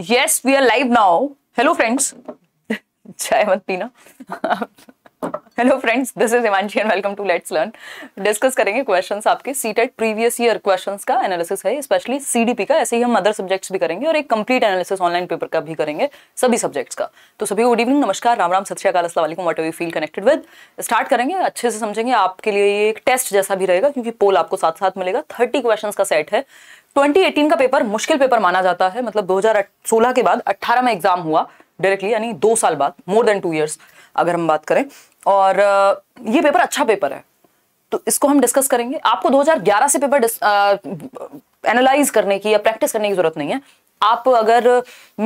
Yes we are live now hello friends चाय मत पीना hello friends this is Himanshi and welcome to let's learn discuss करेंगे questions आपके CTET previous year questions का analysis है specially CDP का ऐसे ही हम अदर सब्जेक्ट्स भी करेंगे और एक कंप्लीट एनालिसिस ऑनलाइन पेपर का भी करेंगे सभी सब्जेक्ट्स का तो सभी गुड इवनिंग नमस्कार राम राम सत श्रीकाल असलम what you feel connected with start करेंगे अच्छे से समझेंगे आपके लिए एक टेस्ट जैसा भी रहेगा क्योंकि पोल आपको साथ साथ मिलेगा थर्टी क्वेश्चन का सेट है 2018 का पेपर मुश्किल पेपर माना जाता है मतलब 2016 के बाद 18 में एग्जाम हुआ डायरेक्टली यानी दो साल बाद मोर देन टू इयर्स अगर हम बात करें और ये पेपर अच्छा पेपर है तो इसको हम डिस्कस करेंगे आपको 2011 से पेपर एनालाइज करने की या प्रैक्टिस करने की जरूरत नहीं है आप अगर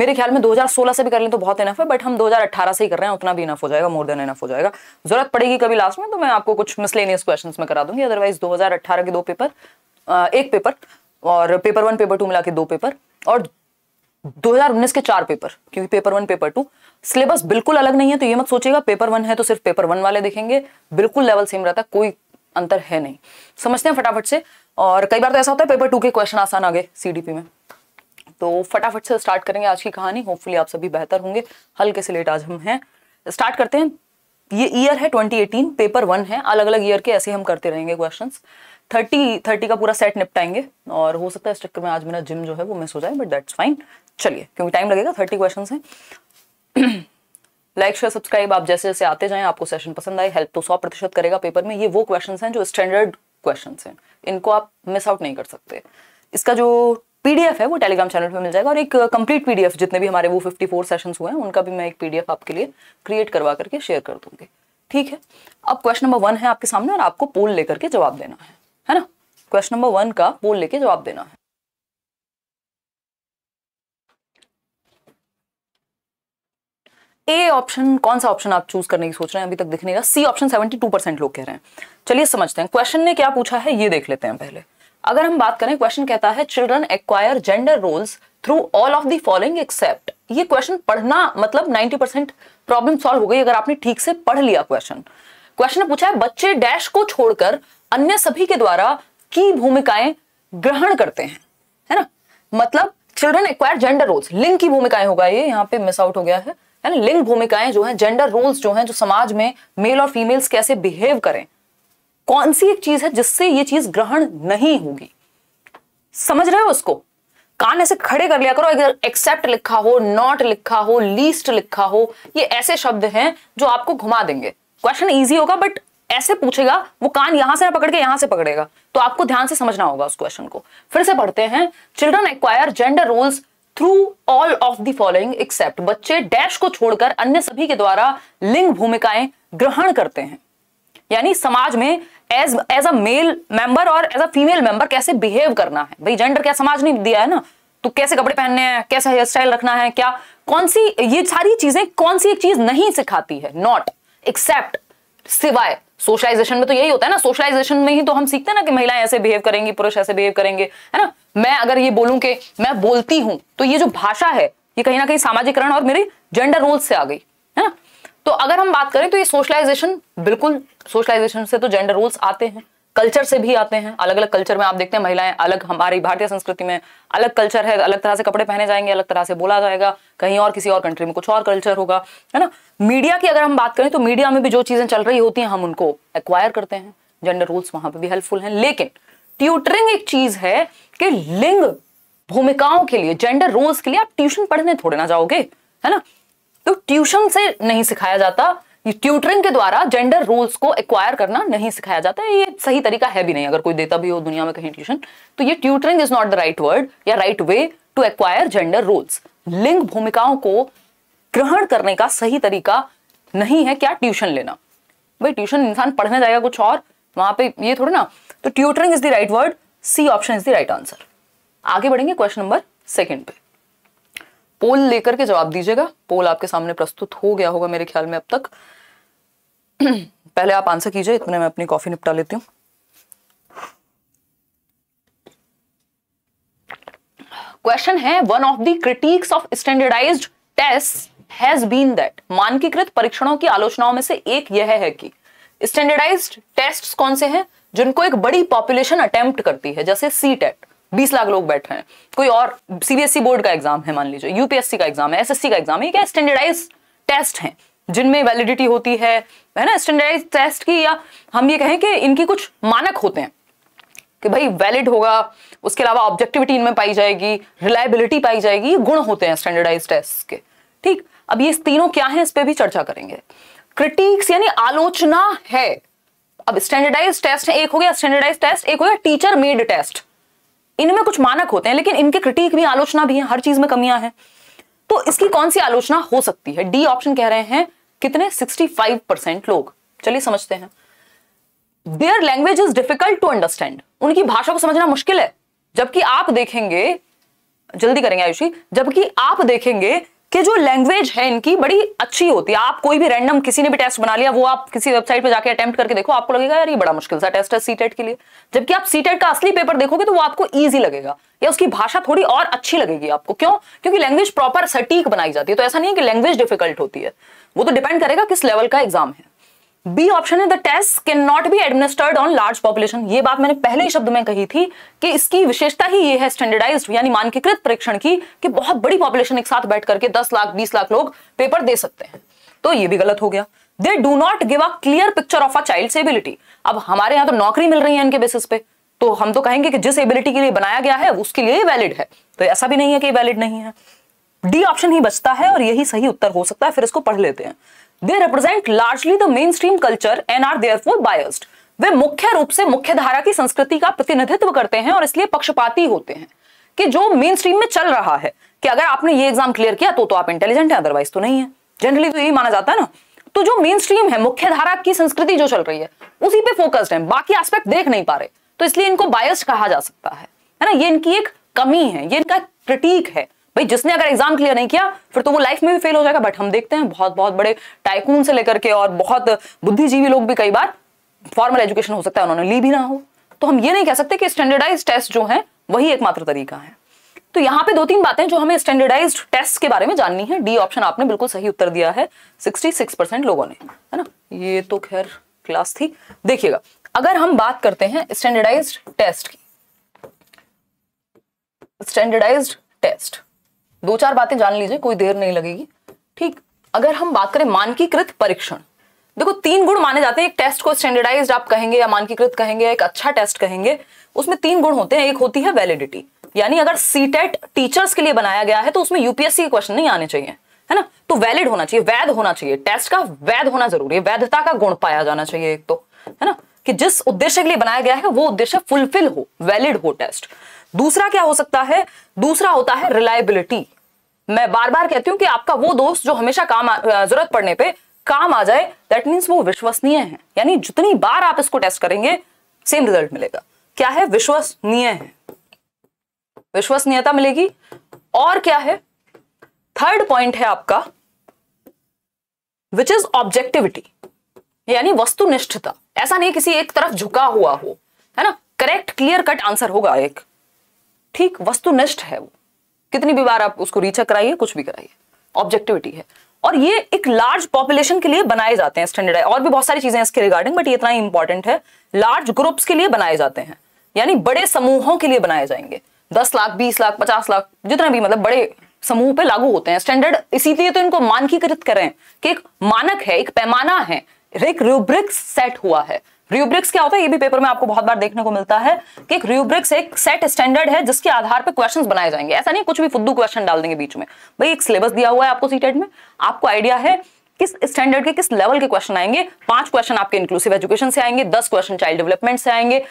मेरे ख्याल में 2016 से भी कर लें तो बहुत इनफ है बट हम 2018 से ही कर रहे हैं उतना भी इनफ हो जाएगा मोर देन इनफ हो जाएगा जरूरत पड़ेगी कभी लास्ट में तो मैं आपको कुछ मिसलेनियस क्वेश्चंस में करा दूंगी अदरवाइज 2018 के दो पेपर एक पेपर और पेपर वन पेपर टू मिला के दो पेपर और 2019 के चार पेपर क्योंकि paper one paper two syllabus बिल्कुल अलग नहीं है तो ये मत सोचिएगा पेपर वन है तो सिर्फ पेपर वन वाले देखेंगे बिल्कुल लेवल सेम रहता है कोई अंतर है नहीं समझते हैं फटाफट से और कई बार तो ऐसा होता है पेपर टू के क्वेश्चन आसान आ गए सीडीपी में तो फटाफट से स्टार्ट करेंगे आज की कहानी होपफुली आप सभी बेहतर होंगे हल्के से लेट आज हम हैं स्टार्ट करते हैं ये ईयर है 2018 पेपर वन है अलग अलग ईयर के ऐसे हम करते रहेंगे क्वेश्चंस थर्टी थर्टी का पूरा सेट निपटाएंगे और हो सकता है इस चक्कर में आज मेरा जिम जो है वो मिस हो जाए बट दैट्स फाइन चलिए क्योंकि टाइम लगेगा थर्टी क्वेश्चन है लाइक शेयर सब्सक्राइब आप जैसे जैसे आते जाएं आपको सेशन पसंद आए हेल्प तो सौ प्रतिशत करेगा पेपर में ये वो क्वेश्चन हैं जो स्टैंडर्ड क्वेश्चन हैं इनको आप मिस आउट नहीं कर सकते इसका जो पीडीएफ है वो टेलीग्राम चैनल पे मिल जाएगा और एक कंप्लीट पीडीएफ जितने भी हमारे वो 54 सेशंस हुए हैं उनका भी मैं एक पीडीएफ आपके लिए क्रिएट करवा करके शेयर कर दूंगी ठीक है अब क्वेश्चन नंबर वन है आपके सामने और आपको पोल लेकर के जवाब देना है है ना क्वेश्चन नंबर वन का पोल लेके जवाब देना है ए ऑप्शन कौन सा ऑप्शन आप चूज करने की सोच रहे हैं अभी तक दिख नहीं रहा सी ऑप्शन 72 परसेंट लोग कह रहे हैं चलिए समझते हैं क्वेश्चन ने क्या पूछा है ये देख लेते हैं पहले अगर हम बात करें क्वेश्चन कहता है children acquire gender roles through all of the following except ये क्वेश्चन पढ़ना मतलब 90 परसेंट प्रॉब्लम सॉल्व हो गई अगर आपने ठीक से पढ़ लिया क्वेश्चन क्वेश्चन पूछा है बच्चे डैश को छोड़कर अन्य सभी के द्वारा की भूमिकाएं ग्रहण करते हैं है ना मतलब चिल्ड्रन एक्वायर जेंडर रोल्स लिंग की भूमिकाएं होगा ये यहाँ पे मिस आउट हो गया है है ना लिंग भूमिकाएं जो है जेंडर रोल्स जो है जो समाज में मेल और फीमेल्स कैसे बिहेव करें कौन सी एक चीज है जिससे ये चीज ग्रहण नहीं होगी समझ रहे हो उसको कान ऐसे खड़े कर लिया करो अगर एक्सेप्ट लिखा हो नॉट लिखा हो लीस्ट लिखा हो ये ऐसे शब्द हैं जो आपको घुमा देंगे क्वेश्चन ईजी होगा बट ऐसे पूछेगा वो कान यहां से ना पकड़ के यहां से पकड़ेगा तो आपको ध्यान से समझना होगा उस क्वेश्चन को फिर से पढ़ते हैं children acquire gender roles through all of the following except बच्चे डैश को छोड़कर अन्य सभी के द्वारा लिंग भूमिकाएं ग्रहण करते हैं यानी समाज में as as a male member और एज अ फीमेल मेंबर कैसे बिहेव करना है भाई जेंडर क्या समाज ने दिया है ना तो कैसे कपड़े पहनने हैं कैसा हेयर स्टाइल रखना है क्या कौन सी ये सारी चीजें कौन सी एक चीज नहीं सिखाती है नॉट एक्सेप्ट सिवाय सोशलाइजेशन में तो यही होता है ना सोशलाइजेशन में ही तो हम सीखते हैं ना कि महिलाएं ऐसे बिहेव करेंगी पुरुष ऐसे बिहेव करेंगे है ना मैं अगर ये बोलूं कि मैं बोलती हूं तो ये जो भाषा है ये कहीं ना कहीं सामाजिकरण और मेरे जेंडर रोल से आ गई है ना तो अगर हम बात करें तो ये सोशलाइजेशन बिल्कुल सोशलाइजेशन से तो जेंडर रोल्स आते हैं कल्चर से भी आते हैं अलग अलग कल्चर में आप देखते हैं महिलाएं अलग हमारी भारतीय संस्कृति में अलग कल्चर है अलग तरह से कपड़े पहने जाएंगे अलग तरह से बोला जाएगा कहीं और किसी और कंट्री में कुछ और कल्चर होगा है ना मीडिया की अगर हम बात करें तो मीडिया में भी जो चीज़ें चल रही होती हैं हम उनको एक्वायर करते हैं जेंडर रूल्स वहां पर भी हेल्पफुल हैं लेकिन ट्यूटरिंग एक चीज़ है कि लिंग भूमिकाओं के लिए जेंडर रोल्स के लिए आप ट्यूशन पढ़ने थोड़े ना जाओगे है ना तो ट्यूशन से नहीं सिखाया जाता ट्यूटरिंग के द्वारा जेंडर रोल्स को एक्वायर करना नहीं सिखाया जाता है ये सही तरीका है भी नहीं अगर कोई देता भी हो दुनिया में कहीं ट्यूशन तो ये tutoring is not the right word या right way to acquire gender roles लिंग भूमिकाओं को ग्रहण करने का सही तरीका नहीं है क्या ट्यूशन लेना भाई ट्यूशन इंसान पढ़ने जाएगा कुछ और वहां पे ये थोड़ा ना तो tutoring is the right word C option is the right answer आगे बढ़ेंगे क्वेश्चन नंबर सेकेंड पे पोल लेकर के जवाब दीजिएगा पोल आपके सामने प्रस्तुत हो गया होगा मेरे ख्याल में अब तक पहले आप आंसर कीजिए इतने मैं अपनी कॉफ़ी निपटा लेती हूँ क्वेश्चन है one of the critics of standardised test has been that मानकीकृत परीक्षणों की आलोचनाओं में से एक यह है कि स्टैंडर्डाइज्ड टेस्ट कौन से हैं जिनको एक बड़ी पॉपुलेशन अटेम्प्ट करती है जैसे सी टेट e बीस लाख लोग बैठे हैं कोई और सीबीएसई बोर्ड e का एग्जाम है मान लीजिए यूपीएससी का एग्जाम है एसएससी का एग्जाम है क्या स्टैंडर्डाइज टेस्ट है जिनमें वैलिडिटी होती है है ना स्टैंडर्डाइज टेस्ट की या हम ये कहें कि इनकी कुछ मानक होते हैं कि भाई वैलिड होगा उसके अलावा ऑब्जेक्टिविटी इनमें पाई जाएगी रिलायबिलिटी पाई जाएगी गुण होते हैं स्टैंडर्डाइज टेस्ट के ठीक अब ये तीनों क्या है इस पर भी चर्चा करेंगे क्रिटिक्स यानी आलोचना है अब स्टैंडर्डाइज टेस्ट है एक हो गया स्टैंडर्डाइज टेस्ट एक हो गया टीचर मेड टेस्ट इनमें कुछ मानक होते हैं लेकिन इनके क्रिटिक भी आलोचना भी है हर चीज में कमियां हैं तो इसकी कौन सी आलोचना हो सकती है डी ऑप्शन कह रहे हैं कितने 65 परसेंट लोग चलिए समझते हैं their language is difficult to understand उनकी भाषा को समझना मुश्किल है जबकि आप देखेंगे जल्दी करेंगे आयुषी जबकि आप देखेंगे कि जो लैंग्वेज है इनकी बड़ी अच्छी होती है आप कोई भी रैंडम किसी ने भी टेस्ट बना लिया वो आप किसी वेबसाइट पर जाके अटेम्प्ट करके देखो आपको लगेगा यार ये बड़ा मुश्किल सा टेस्ट है सी e के लिए जबकि आप सी e का असली पेपर देखोगे तो वो आपको ईजी लगेगा या उसकी भाषा थोड़ी और अच्छी लगेगी आपको क्यों क्योंकि लैंग्वेज प्रॉपर सटीक बनाई जाती है तो ऐसा नहीं है कि लैंग्वेज डिफिकल्ट होती है वो तो डिपेंड करेगा किस लेवल का एग्जाम है बी ऑप्शन है the test can not be administered on large population ये बात मैंने पहले ही शब्द में कही थी कि इसकी विशेषता ही ये है स्टैंडर्डाइज यानी मानकीकृत परीक्षण की कि बहुत बड़ी पॉपुलेशन एक साथ बैठ करके दस लाख बीस लाख लोग पेपर दे सकते हैं तो ये भी गलत हो गया they do not give a clear picture of a child ability अब हमारे यहाँ तो नौकरी मिल रही है इनके बेसिस पे तो हम तो कहेंगे कि जिस एबिलिटी के लिए बनाया गया है उसके लिए वैलिड है तो ऐसा भी नहीं है कि वैलिड नहीं है डी ऑप्शन ही बचता है और यही सही उत्तर हो सकता है फिर इसको पढ़ लेते हैं they represent largely the mainstream culture and are therefore biased वे मुख्य रूप से मुख्य धारा की संस्कृति का प्रतिनिधित्व करते हैं और इसलिए पक्षपाती होते हैं कि जो मेन स्ट्रीम में चल रहा है कि अगर आपने ये एग्जाम क्लियर किया तो तो आप इंटेलिजेंट हैं अदरवाइज तो नहीं है जनरली तो यही माना जाता है ना तो जो मेन स्ट्रीम है मुख्य धारा की संस्कृति जो चल रही है उसी पे फोकस्ड है बाकी एस्पेक्ट देख नहीं पा रहे तो इसलिए इनको बायस कहा जा सकता है ना ये इनकी एक कमी है ये इनका प्रतीक है भाई जिसने अगर एग्जाम क्लियर नहीं किया फिर तो वो लाइफ में भी फेल हो जाएगा बट हम देखते हैं बहुत बहुत बड़े टाइकून से लेकर के और बहुत बुद्धिजीवी लोग भी कई बार फॉर्मल एजुकेशन हो सकता है उन्होंने ली भी ना हो तो हम ये नहीं कह सकते कि स्टैंडर्डाइज टेस्ट जो है वही एकमात्र तरीका है तो यहाँ पे दो तीन बातें जो हमें स्टैंडर्डाइज टेस्ट के बारे में जाननी है डी ऑप्शन आपने बिल्कुल सही उत्तर दिया है सिक्सटी परसेंट लोगों ने है ना ये तो खैर क्लास थी देखिएगा अगर हम बात करते हैं स्टैंडर्डाइज टेस्ट की स्टैंडर्डाइज टेस्ट दो चार बातें जान लीजिए कोई देर नहीं लगेगी ठीक अगर हम बात करें मानकीकृत परीक्षण देखो तीन गुण माने जाते हैं एक टेस्ट को स्टैंडर्डाइज आप कहेंगे या मानकीकृत कहेंगे या एक अच्छा टेस्ट कहेंगे उसमें तीन गुण होते हैं एक होती है वैलिडिटी यानी अगर सीटेट टीचर्स e के लिए बनाया गया है तो उसमें यूपीएससी के क्वेश्चन नहीं आने चाहिए है ना तो वैलिड होना चाहिए वैध होना चाहिए टेस्ट का वैध होना जरूरी है वैधता का गुण पाया जाना चाहिए एक तो है ना कि जिस उद्देश्य के लिए बनाया गया है वो उद्देश्य फुलफिल हो वैलिड हो टेस्ट दूसरा क्या हो सकता है दूसरा होता है रिलायबिलिटी मैं बार बार कहती हूं कि आपका वो दोस्त जो हमेशा काम जरूरत पड़ने पे काम आ जाए दैट मीन्स वो विश्वसनीय है यानी जितनी बार आप इसको टेस्ट करेंगे सेम रिजल्ट मिलेगा क्या है विश्वसनीय है विश्वसनीयता मिलेगी और क्या है थर्ड पॉइंट है आपका विच इज ऑब्जेक्टिविटी यानी वस्तुनिष्ठता ऐसा नहीं किसी एक तरफ झुका हुआ हो है ना करेक्ट क्लियर कट आंसर होगा एक ठीक वस्तुनिष्ठ है वो कितनी भी बार आप उसको रीचेक कराइए कुछ भी कराइए ऑब्जेक्टिविटी है और ये एक लार्ज पॉपुलेशन के लिए बनाए जाते हैं स्टैंडर्ड और भी बहुत सारी चीजें इसके रिगार्डिंग बट ये इतना ही इंपॉर्टेंट है लार्ज ग्रुप्स के लिए बनाए जाते हैं यानी बड़े समूहों के लिए बनाए जाएंगे दस लाख बीस लाख पचास लाख जितना भी मतलब बड़े समूह पे लागू होते हैं स्टैंडर्ड इसीलिए तो इनको मानकीकृत करें कि एक मानक है एक पैमाना है एक रूब्रिक्स सेट हुआ है रूब्रिक्स क्या होता है ये भी पेपर में आपको बहुत बार देखने को मिलता है कि एक रूब्रिक्स एक सेट स्टैंडर्ड है जिसके आधार पर क्वेश्चंस बनाए जाएंगे ऐसा नहीं कुछ भी फुद्दू क्वेश्चन डाल देंगे बीच में भाई एक सिलेबस दिया हुआ है आपको सीटेट में आपको आइडिया है किस स्टैंडर्ड के किस लेवल के क्वेश्चन आएंगे पांच क्वेश्चन आपके इंक्लूसिव एजुकेशन से आएंगे दस क्वेश्चन चाइल्ड डेवलपमेंट से आएंगे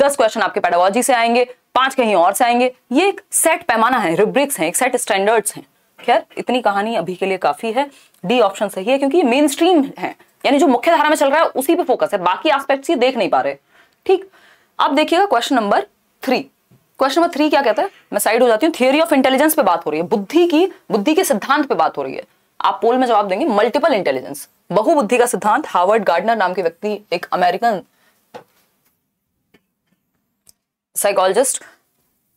दस क्वेश्चन आपके पैडोलॉजी से आएंगे पांच कहीं और से आएंगे ये एक सेट पैमाना है रूब्रिक्स है एक सेट स्टैंडर्ड्स है खैर इतनी कहानी अभी के लिए काफी है डी ऑप्शन सही है क्योंकि मेन स्ट्रीम है यानी जो मुख्य धारा में चल रहा है उसी पे फोकस है बाकी एस्पेक्ट्स ये देख नहीं पा रहे ठीक अब देखिएगा question number three question number three क्या कहता है मैं साइड हो जाती हूँ थियोरी ऑफ इंटेलिजेंस पे बात हो रही है बुद्धि की बुद्धि के सिद्धांत पे बात हो रही है आप पोल में जवाब देंगे मल्टीपल इंटेलिजेंस बहुबुद्धि का सिद्धांत हार्वर्ड गार्डनर नाम के व्यक्ति एक अमेरिकन साइकोलॉजिस्ट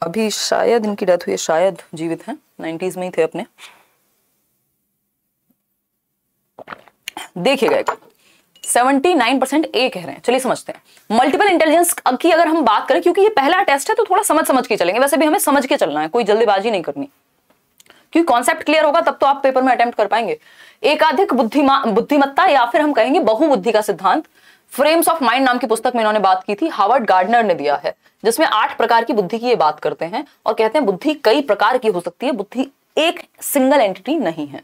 अभी शायद इनकी डेथ हुई है शायद जीवित है नाइनटीज में ही थे अपने देखे गए सेवेंटी नाइन परसेंट ए कह रहे हैं चलिए समझते हैं मल्टीपल इंटेलिजेंस की अगर हम बात करें क्योंकि ये पहला टेस्ट है तो थोड़ा समझ समझ के चलेंगे वैसे भी हमें समझ के चलना है कोई जल्दीबाजी नहीं करनी क्योंकि कॉन्सेप्ट क्लियर होगा तब तो आप पेपर में अटेम्प्ट कर पाएंगे एकाधिक बुद्धिमा बुद्धिमत्ता या फिर हम कहेंगे बहुबुद्धि का सिद्धांत फ्रेम्स ऑफ माइंड नाम की पुस्तक में इन्होंने बात की थी हार्वर्ड गार्डनर ने दिया है जिसमें आठ प्रकार की बुद्धि की ये बात करते हैं और कहते हैं बुद्धि कई प्रकार की हो सकती है बुद्धि एक सिंगल एंटिटी नहीं है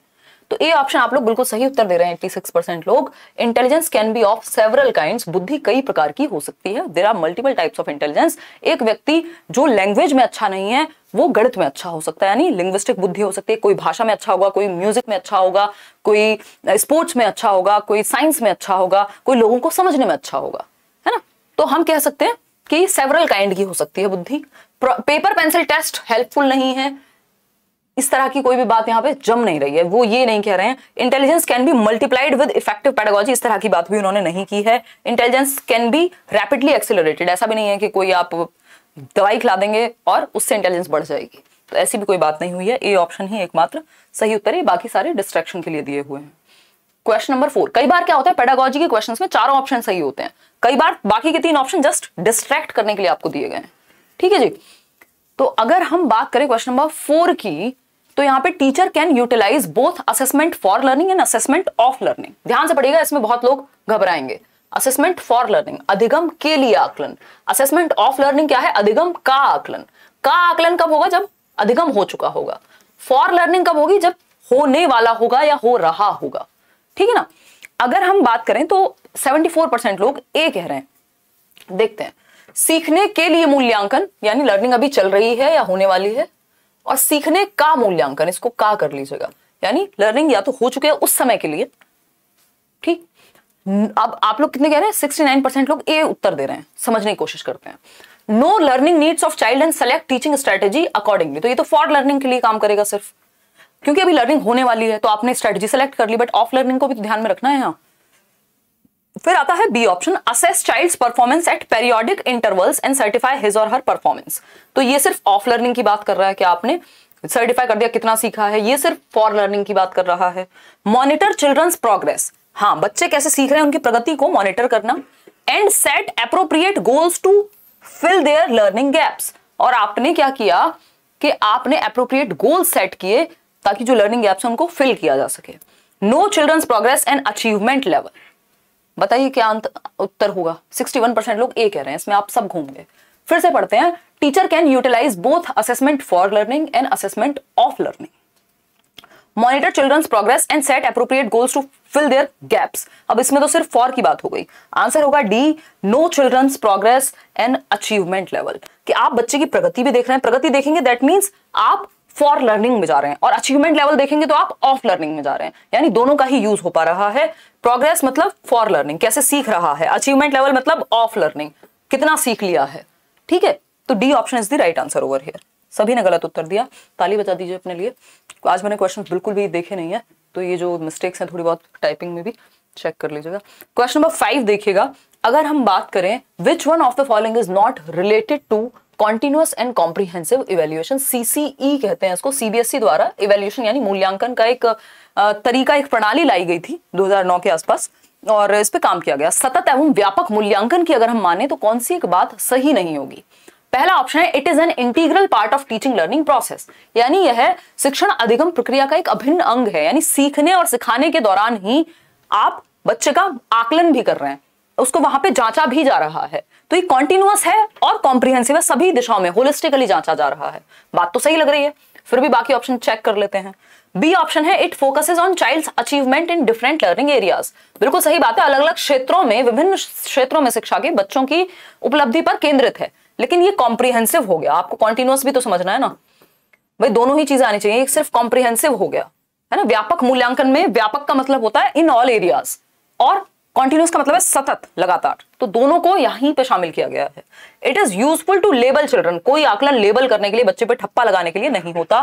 तो ये ऑप्शन आप लोग बिल्कुल सही उत्तर दे रहे हैं एट्टी सिक्स परसेंट लोग intelligence can be of several kind बुद्धि कई प्रकार की हो सकती है there are multiple types of intelligence एक व्यक्ति जो लैंग्वेज में अच्छा नहीं है वो गणित में अच्छा हो सकता है यानी लिंग्विस्टिक बुद्धि हो सकती है कोई भाषा में अच्छा होगा कोई म्यूजिक में अच्छा होगा कोई स्पोर्ट्स में अच्छा होगा कोई साइंस में अच्छा होगा कोई लोगों को समझने में अच्छा होगा है ना तो हम कह सकते हैं कि सेवरल काइंड की हो सकती है बुद्धि पेपर पेंसिल टेस्ट हेल्पफुल नहीं है इस तरह की कोई भी बात यहाँ पे जम नहीं रही है वो ये नहीं कह रहे हैं intelligence can be multiplied with effective pedagogy इस तरह की बात भी उन्होंने नहीं की है intelligence can be rapidly accelerated ऐसा भी नहीं है कि कोई आप दवाई खिला देंगे और उससे इंटेलिजेंस बढ़ जाएगी तो ऐसी भी कोई बात नहीं हुई है ए ऑप्शन ही एकमात्र सही उत्तर है बाकी सारे डिस्ट्रेक्शन के लिए दिए हुए हैं क्वेश्चन नंबर फोर कई बार क्या होता है पेडागोजी के क्वेश्चन में चारों ऑप्शन सही होते हैं कई बार बाकी के तीन ऑप्शन जस्ट डिस्ट्रैक्ट करने के लिए आपको दिए गए हैं ठीक है जी तो अगर हम बात करें क्वेश्चन नंबर फोर की तो यहाँ पे teacher can utilise both assessment for learning and assessment of learning ध्यान से पड़ेगा इसमें बहुत लोग घबराएंगे असेसमेंट फॉर लर्निंग अधिगम के लिए आकलन असेसमेंट ऑफ लर्निंग क्या है अधिगम का आकलन का आकलन कब होगा जब अधिगम हो चुका होगा फॉर लर्निंग कब होगी जब होने वाला होगा या हो रहा होगा ठीक है ना अगर हम बात करें तो 74 परसेंट लोग ए कह रहे हैं देखते हैं सीखने के लिए मूल्यांकन यानी लर्निंग अभी चल रही है या होने वाली है और सीखने का मूल्यांकन इसको का कर लीजिएगा यानी लर्निंग या तो हो चुके हैं उस समय के लिए ठीक अब आप लोग कितने कह रहे हैं सिक्सटी नाइन परसेंट लोग ए उत्तर दे रहे हैं समझने की कोशिश करते हैं know learning needs of child and select teaching strategy accordingly तो ये तो फॉर लर्निंग के लिए काम करेगा सिर्फ क्योंकि अभी लर्निंग होने वाली है तो आपने स्ट्रेटेजी सेलेक्ट कर ली बट ऑफ लर्निंग को भी तो ध्यान में रखना है यहाँ फिर आता है B option assess child's performance at periodic intervals and certify his और हर परफॉर्मेंस तो ये सिर्फ ऑफ लर्निंग की बात कर रहा है कि आपने सर्टिफाई कर दिया कितना सीखा है ये सिर्फ फॉर लर्निंग की बात कर रहा है मॉनिटर चिल्ड्रंस प्रोग्रेस हाँ बच्चे कैसे सीख रहे हैं उनकी प्रगति को मॉनिटर करना and set appropriate goals to fill their learning gaps और आपने क्या किया कि आपने अप्रोप्रिएट गोल सेट किए ताकि जो लर्निंग गैप्स है उनको फिल किया जा सके know children's progress and achievement level बताइए क्या उत्तर होगा 61 परसेंट लोग ए कह रहे हैं इसमें आप सब घूम फिर से पढ़ते हैं teacher can utilise both assessment for learning and assessment of learning monitor children's progress and set appropriate goals to fill their gaps अब इसमें तो सिर्फ फॉर की बात हो गई आंसर होगा D know children's progress and achievement level कि आप बच्चे की प्रगति भी देख रहे हैं प्रगति देखेंगे दैट मीन्स आप फॉर लर्निंग में जा रहे हैं और अचीवमेंट लेवल देखेंगे तो आप ऑफ लर्निंग में जा रहे हैं यानी दोनों का ही यूज हो पा रहा है प्रोग्रेस मतलब फॉर लर्निंग कैसे सीख रहा है अचीवमेंट लेवल मतलब ऑफ लर्निंग कितना सीख लिया है ठीक है तो D option is the right answer over here सभी ने गलत उत्तर दिया ताली बचा दीजिए अपने लिए आज मैंने क्वेश्चन बिल्कुल भी देखे नहीं है तो ये जो मिस्टेक्स हैं थोड़ी बहुत टाइपिंग में भी चेक कर लीजिएगा क्वेश्चन नंबर फाइव देखिएगा अगर हम बात करें which one of the following is not related to continuous and comprehensive evaluation CCE कहते हैं इसको सीबीएसई e द्वारा इवेल्यूएशन यानी मूल्यांकन का एक तरीका एक प्रणाली लाई गई थी 2009 के आसपास और इस पर काम किया गया सतत एवं व्यापक मूल्यांकन की अगर हम माने तो कौन सी एक बात सही नहीं होगी पहला ऑप्शन है it is an integral part of teaching learning process यानी यह शिक्षण अधिगम प्रक्रिया का एक अभिन्न अंग है यानी सीखने और सिखाने के दौरान ही आप बच्चे का आकलन भी कर रहे हैं उसको वहां पे जांचा भी जा रहा है तो ये कॉन्टिन्यूस है और कॉम्प्रिहेंसिव है सभी दिशाओं में होलिस्टिकली जांचा जा रहा है बात तो सही लग रही है फिर भी बाकी ऑप्शन चेक कर लेते हैं बी ऑप्शन है it focuses on child's achievement in different learning areas बिल्कुल सही बात है अलग अलग क्षेत्रों में विभिन्न क्षेत्रों में शिक्षा के बच्चों की उपलब्धि पर केंद्रित है लेकिन ये कॉम्प्रिहेंसिव हो गया आपको कॉन्टिन्यूस भी तो समझना है ना भाई दोनों ही चीजें आनी चाहिए एक सिर्फ कॉम्प्रिहेंसिव हो गया है ना व्यापक मूल्यांकन में व्यापक का मतलब होता है इन ऑल एरियाज और कॉन्टिन्यूस का मतलब है सतत लगातार तो दोनों को यहीं पे शामिल किया गया है it is useful to label children कोई आकलन लेबल करने के लिए बच्चे पे ठप्पा लगाने के लिए नहीं होता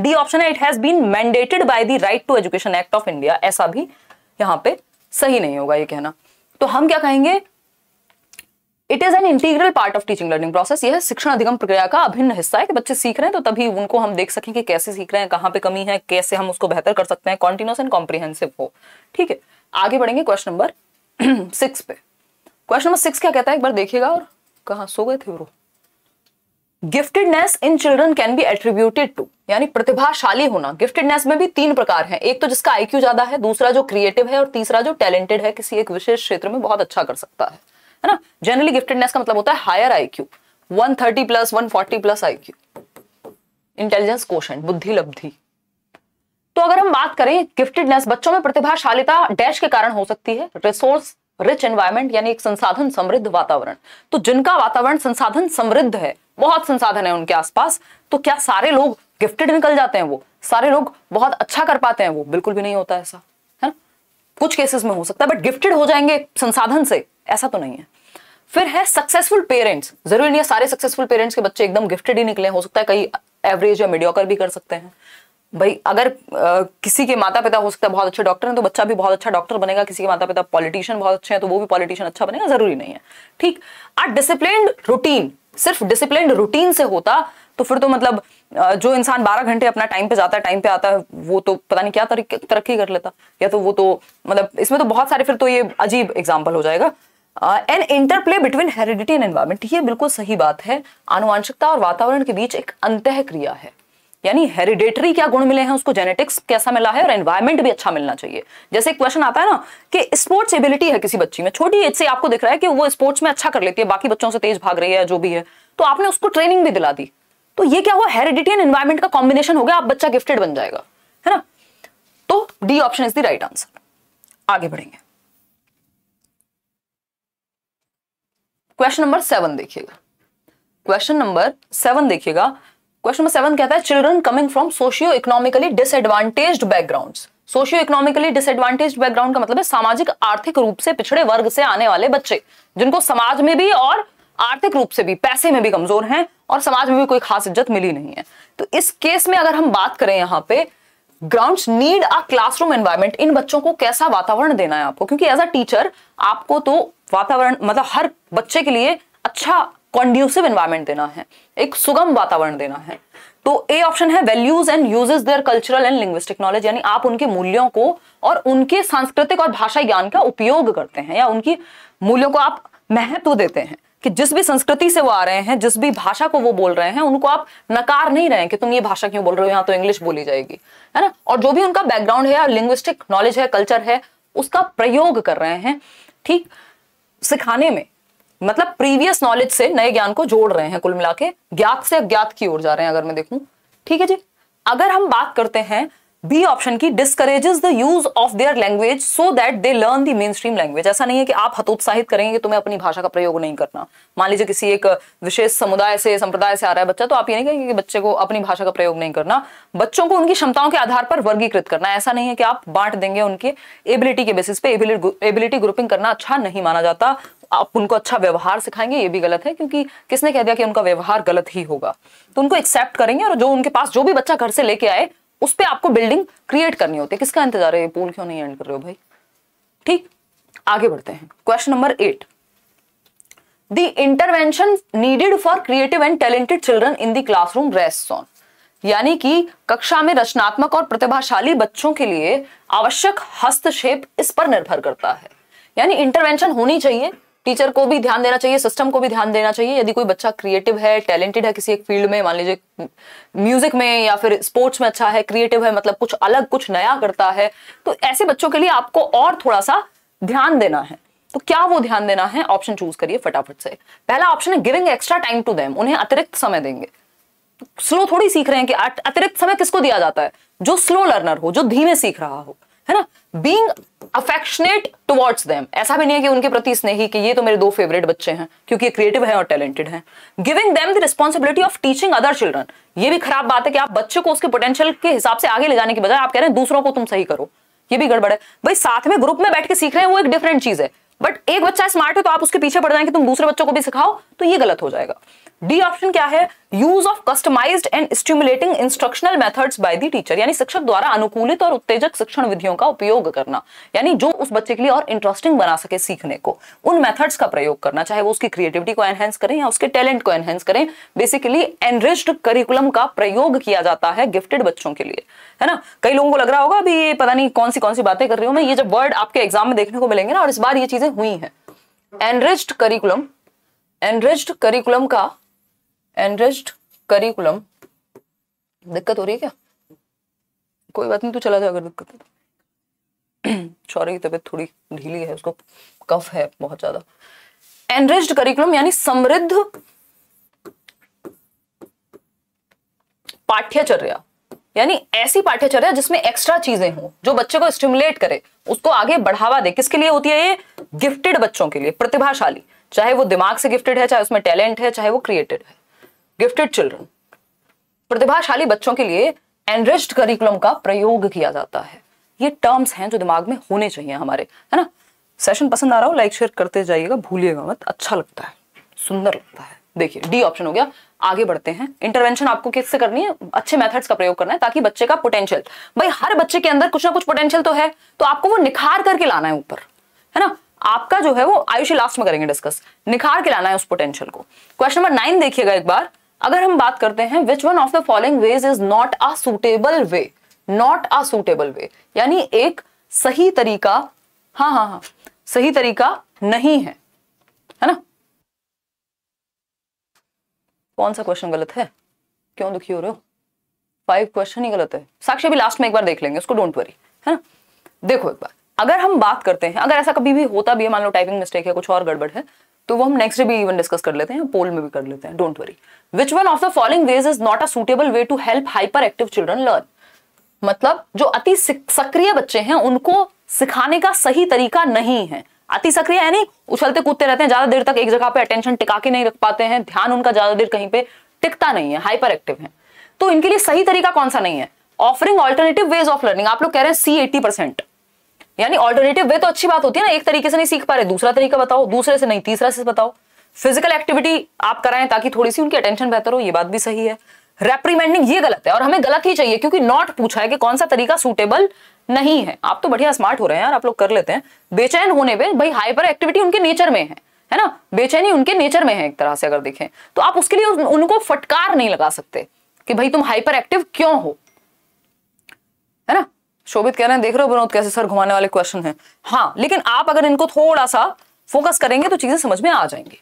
डी ऑप्शन है it has been mandated by the right to education act of India ऐसा भी यहां पे सही नहीं होगा ये कहना तो हम क्या कहेंगे it is an integral part of teaching learning process यह शिक्षण अधिगम प्रक्रिया का अभिन्न हिस्सा है कि बच्चे सीख रहे हैं तो तभी उनको हम देख सकें कि कैसे सीख रहे हैं कहां पे कमी है कैसे हम उसको बेहतर कर सकते हैं कॉन्टिन्यूस एंड कॉम्प्रीहेंसिव हो ठीक है आगे बढ़ेंगे क्वेश्चन नंबर सिक्स पे क्वेश्चन नंबर सिक्स क्या कहता है एक बार देखिएगा और कहा सो गए थे giftedness in children can be attributed to यानी प्रतिभाशाली होना गिफ्टेडनेस में भी तीन प्रकार हैं एक तो जिसका आईक्यू ज्यादा है दूसरा जो क्रिएटिव है और तीसरा जो टैलेंटेड है किसी एक विशेष क्षेत्र में बहुत अच्छा कर सकता है है ना जनरली गिफ्टेडनेस का मतलब होता है higher IQ 130 plus 140 plus IQ intelligence question बुद्धि लब्धि तो अगर हम बात करें गिफ्टेडनेस बच्चों में प्रतिभाशालिता डैश के कारण हो सकती है रिसोर्स रिच एनवायरमेंट यानी एक संसाधन समृद्ध वातावरण तो जिनका वातावरण संसाधन समृद्ध है बहुत संसाधन है उनके आसपास तो क्या सारे लोग गिफ्टेड निकल जाते हैं वो सारे लोग बहुत अच्छा कर पाते हैं वो बिल्कुल भी नहीं होता ऐसा है ना कुछ केसेस में हो सकता है बट गिफ्टेड हो जाएंगे संसाधन से ऐसा तो नहीं है फिर है सक्सेसफुल पेरेंट्स जरूरी नहीं है सारे सक्सेसफुल पेरेंट्स के बच्चे एकदम गिफ्टेड ही निकले हो सकता है कई एवरेज या मीडियोकर भी कर सकते हैं भाई अगर आ, किसी के माता पिता हो सकता है बहुत अच्छे डॉक्टर हैं तो बच्चा भी बहुत अच्छा डॉक्टर बनेगा किसी के माता पिता पॉलिटिशियन बहुत अच्छे हैं तो वो भी पॉलिटिशियन अच्छा बनेगा जरूरी नहीं है ठीक आ डिसिप्लिन रूटीन सिर्फ डिसिप्लिन रूटीन से होता तो फिर तो मतलब जो इंसान 12 घंटे अपना टाइम पे जाता है टाइम पे आता है वो तो पता नहीं क्या तरक्की कर लेता या तो वो तो मतलब इसमें तो बहुत सारे फिर तो ये अजीब एग्जाम्पल हो जाएगा an interplay between heredity and environment ये बिल्कुल सही बात है आनुवांशिकता और वातावरण के बीच एक अंत क्रिया है यानी हेरिडेटरी क्या गुण मिले हैं उसको जेनेटिक्स कैसा मिला है और एनवायरमेंट भी अच्छा मिलना चाहिए जैसे एक क्वेश्चन आता है ना कि स्पोर्ट्स एबिलिटी है किसी बच्ची में छोटी एज से आपको दिख रहा है कि वो स्पोर्ट्स में अच्छा कर लेती है बाकी बच्चों से तेज भाग रही है जो भी है तो आपने उसको ट्रेनिंग भी दिला दी तो ये क्या हुआ हेरिडिटी एंड एनवायरमेंट का कॉम्बिनेशन हो गया आप बच्चा गिफ्टेड बन जाएगा है ना तो D option is the right answer आगे बढ़ेंगे क्वेश्चन नंबर सेवन देखिएगा क्वेश्चन नंबर सेवन देखिएगा क्वेश्चन नंबर सेवन कहता है children coming from socio economically disadvantage background socio economically disadvantage background का मतलब है सामाजिक आर्थिक रूप से पिछड़े वर्ग से आने वाले बच्चे जिनको समाज में भी और आर्थिक रूप से भी पैसे में भी कमजोर हैं और समाज में भी कोई खास इज्जत मिली नहीं है तो इस केस में अगर हम बात करें यहां पे grounds need a classroom environment इन बच्चों को कैसा वातावरण देना है आपको क्योंकि एज अ टीचर आपको तो वातावरण मतलब हर बच्चे के लिए अच्छा कॉन्ड्यूसिव इन्वायरमेंट देना है एक सुगम वातावरण देना है तो ए ऑप्शन है values and uses their cultural and linguistic knowledge यानी आप उनके मूल्यों को और उनके सांस्कृतिक और भाषा ज्ञान का उपयोग करते हैं या उनकी मूल्यों को आप महत्व देते हैं कि जिस भी संस्कृति से वो आ रहे हैं जिस भी भाषा को वो बोल रहे हैं उनको आप नकार नहीं रहे कि तुम ये भाषा क्यों बोल रहे हो यहाँ तो इंग्लिश बोली जाएगी है ना और जो भी उनका बैकग्राउंड है या लिंग्विस्टिक नॉलेज है कल्चर है उसका प्रयोग कर रहे हैं ठीक सिखाने में मतलब प्रीवियस नॉलेज से नए ज्ञान को जोड़ रहे हैं कुल मिला के ज्ञात से अज्ञात की ओर जा रहे हैं अगर मैं देखूं ठीक है जी अगर हम बात करते हैं बी ऑप्शन की discourages the use of their language so that they learn the mainstream language ऐसा नहीं है कि आप हतोत्साहित करेंगे कि तुम्हें अपनी भाषा का प्रयोग नहीं करना मान लीजिए किसी एक विशेष समुदाय से संप्रदाय से आ रहा है बच्चा तो आप ये नहीं कहेंगे कि बच्चे को अपनी भाषा का प्रयोग नहीं करना बच्चों को उनकी क्षमताओं के आधार पर वर्गीकृत करना ऐसा नहीं है कि आप बांट देंगे उनके एबिलिटी के बेसिस पे एबिलिटी ग्रुपिंग करना अच्छा नहीं माना जाता आप उनको अच्छा व्यवहार सिखाएंगे ये भी गलत है क्योंकि किसने कह दिया कि उनका व्यवहार गलत ही होगा तो उनको एक्सेप्ट करेंगे और जो उनके पास जो भी बच्चा घर से लेके आए उस पर आपको बिल्डिंग क्रिएट करनी होती है किसका इंतजार है ये पोल क्यों नहीं एंड कर रहे हो भाई ठीक आगे बढ़ते हैं question number eight the intervention needed for creative and talented children in the classroom rest on यानी कि कक्षा में रचनात्मक और प्रतिभाशाली बच्चों के लिए आवश्यक हस्तक्षेप इस पर निर्भर करता है यानी इंटरवेंशन होनी चाहिए टीचर को भी ध्यान देना चाहिए सिस्टम को भी ध्यान देना चाहिए यदि कोई बच्चा क्रिएटिव है टैलेंटेड है किसी एक फील्ड में मान लीजिए म्यूजिक में या फिर स्पोर्ट्स में अच्छा है क्रिएटिव है मतलब कुछ अलग कुछ नया करता है तो ऐसे बच्चों के लिए आपको और थोड़ा सा ध्यान देना है तो क्या वो ध्यान देना है ऑप्शन चूज करिए फटाफट से पहला ऑप्शन है giving extra time to them उन्हें अतिरिक्त समय देंगे स्लो थोड़ी सीख रहे हैं कि अतिरिक्त समय किसको दिया जाता है जो स्लो लर्नर हो जो धीमे सीख रहा हो है ना बींग अफेक्शनेट टुवर्ड्स देम ऐसा भी नहीं है कि उनके प्रति स्नेही कि ये तो मेरे दो फेवरेट बच्चे हैं क्योंकि ये क्रिएटिव है और टैलेंटेड है giving them the responsibility of teaching other children ये भी खराब बात है कि आप बच्चे को उसके पोटेंशियल के हिसाब से आगे ले जाने के बजाय आप कह रहे हैं दूसरों को तुम सही करो ये भी गड़बड़ है भाई साथ में ग्रुप में बैठ के सीख रहे हैं वो एक डिफरेंट चीज है बट एक बच्चा स्मार्ट है तो आप उसके पीछे पड़ जाए कि तुम दूसरे बच्चों को भी सिखाओ तो ये गलत हो जाएगा डी ऑप्शन क्या है use of customised and stimulating instructional methods by the teacher यानी शिक्षक द्वारा अनुकूलित और उत्तेजक शिक्षण विधियों का उपयोग करना यानी जो उस बच्चे के लिए और इंटरेस्टिंग बना सके सीखने को उन मेथड्स का प्रयोग करना चाहे वो उसकी क्रिएटिविटी को एनहेंस करें या उसके टैलेंट को एनहेंस करें बेसिकली एनरिच्ड करिकुलम का प्रयोग किया जाता है गिफ्टेड बच्चों के लिए है ना कई लोगों को लग रहा होगा अभी ये पता नहीं कौन सी कौन सी बातें कर रही हूँ मैं ये जब वर्ड आपके एग्जाम में देखने को मिलेंगे ना और इस बार ये चीजें हुई हैं एनरिच्ड करिकुलम एनरिच्ड करिकुलम का एनरिच्ड करिकुलम दिक्कत हो रही है क्या कोई बात नहीं तो चला जाओ अगर दिक्कत है सॉरी तो। की तबीयत थोड़ी ढीली है उसको कफ है बहुत ज्यादा एनरिच्ड करिकुलम यानी समृद्ध पाठ्यचर्या यानी ऐसी पाठ्यचर्या जिसमें एक्स्ट्रा चीजें हों जो बच्चे को स्टिमुलेट करे उसको आगे बढ़ावा दे किसके लिए होती है ये गिफ्टेड बच्चों के लिए प्रतिभाशाली चाहे वो दिमाग से गिफ्टेड है चाहे उसमें टैलेंट है चाहे वो क्रिएटेड है गिफ्टेड चिल्ड्रन प्रतिभाशाली बच्चों के लिए एनरिच्ड करिकुलम का प्रयोग किया जाता है ये टर्म्स हैं जो दिमाग में होने चाहिए हमारे है ना सेशन पसंद आ रहा हो लाइक शेयर करते जाइएगा भूलिएगा मत अच्छा लगता है सुंदर लगता है देखिए डी ऑप्शन हो गया आगे बढ़ते हैं इंटरवेंशन आपको किससे करनी है अच्छे मेथड्स का प्रयोग करना है ताकि बच्चे का पोटेंशियल भाई हर बच्चे के अंदर कुछ ना कुछ पोटेंशियल तो है तो आपको वो निखार करके लाना है ऊपर है ना आपका जो है वो आयुषी लास्ट में करेंगे डिस्कस निखार के लाना है उस पोटेंशियल को क्वेश्चन नंबर नाइन देखिएगा एक बार अगर हम बात करते हैं which one of the following ways is not a suitable way not a suitable way यानी एक सही तरीका हाँ हाँ हाँ सही तरीका नहीं है है ना कौन सा क्वेश्चन गलत है क्यों दुखी हो रहे हो फाइव क्वेश्चन ही गलत है साक्ष्य भी लास्ट में एक बार देख लेंगे उसको डोंट वरी है ना देखो एक बार अगर हम बात करते हैं अगर ऐसा कभी भी होता भी है मान लो टाइपिंग मिस्टेक है कुछ और गड़बड़ है तो वो हम नेक्स्ट भी इवन डिस्कस कर लेते हैं पोल में भी कर लेते हैं don't worry which one of the following ways is not a suitable way to help hyperactive children learn मतलब जो अति सक्रिय बच्चे हैं उनको सिखाने का सही तरीका नहीं है अति सक्रिय है नहीं उछलते कूदते रहते हैं ज्यादा देर तक एक जगह पे अटेंशन टिका के नहीं रख पाते हैं ध्यान उनका ज्यादा देर कहीं पे टिकता नहीं है हाइपर एक्टिव है तो इनके लिए सही तरीका कौन सा नहीं है offering alternative ways of learning आप लोग कह रहे हैं सी एटी परसेंट यानी ऑल्टरनेटिव वे तो अच्छी बात होती है ना एक तरीके से नहीं सीख पा रहे दूसरा तरीका बताओ दूसरे से नहीं तीसरा से बताओ फिजिकल एक्टिविटी आप कराएं ताकि थोड़ी सी उनकी अटेंशन बेहतर हो ये बात भी सही है रेप्रीमेंडिंग ये गलत है और हमें गलत ही चाहिए क्योंकि नॉट पूछा है कि कौन सा तरीका सूटेबल नहीं है आप तो बढ़िया स्मार्ट हो रहे हैं यार आप लोग कर लेते हैं बेचैन होने पे भाई हाइपर एक्टिविटी उनके नेचर में है है ना बेचैनी उनके नेचर में है एक तरह से अगर देखें तो आप उसके लिए उन, उनको फटकार नहीं लगा सकते कि भाई तुम हाइपर एक्टिव क्यों हो है ना शोभित कह रहे हैं देख रहे हो विनोद कैसे सर घुमाने वाले क्वेश्चन है हाँ लेकिन आप अगर इनको थोड़ा सा फोकस करेंगे तो चीजें समझ में आ जाएंगी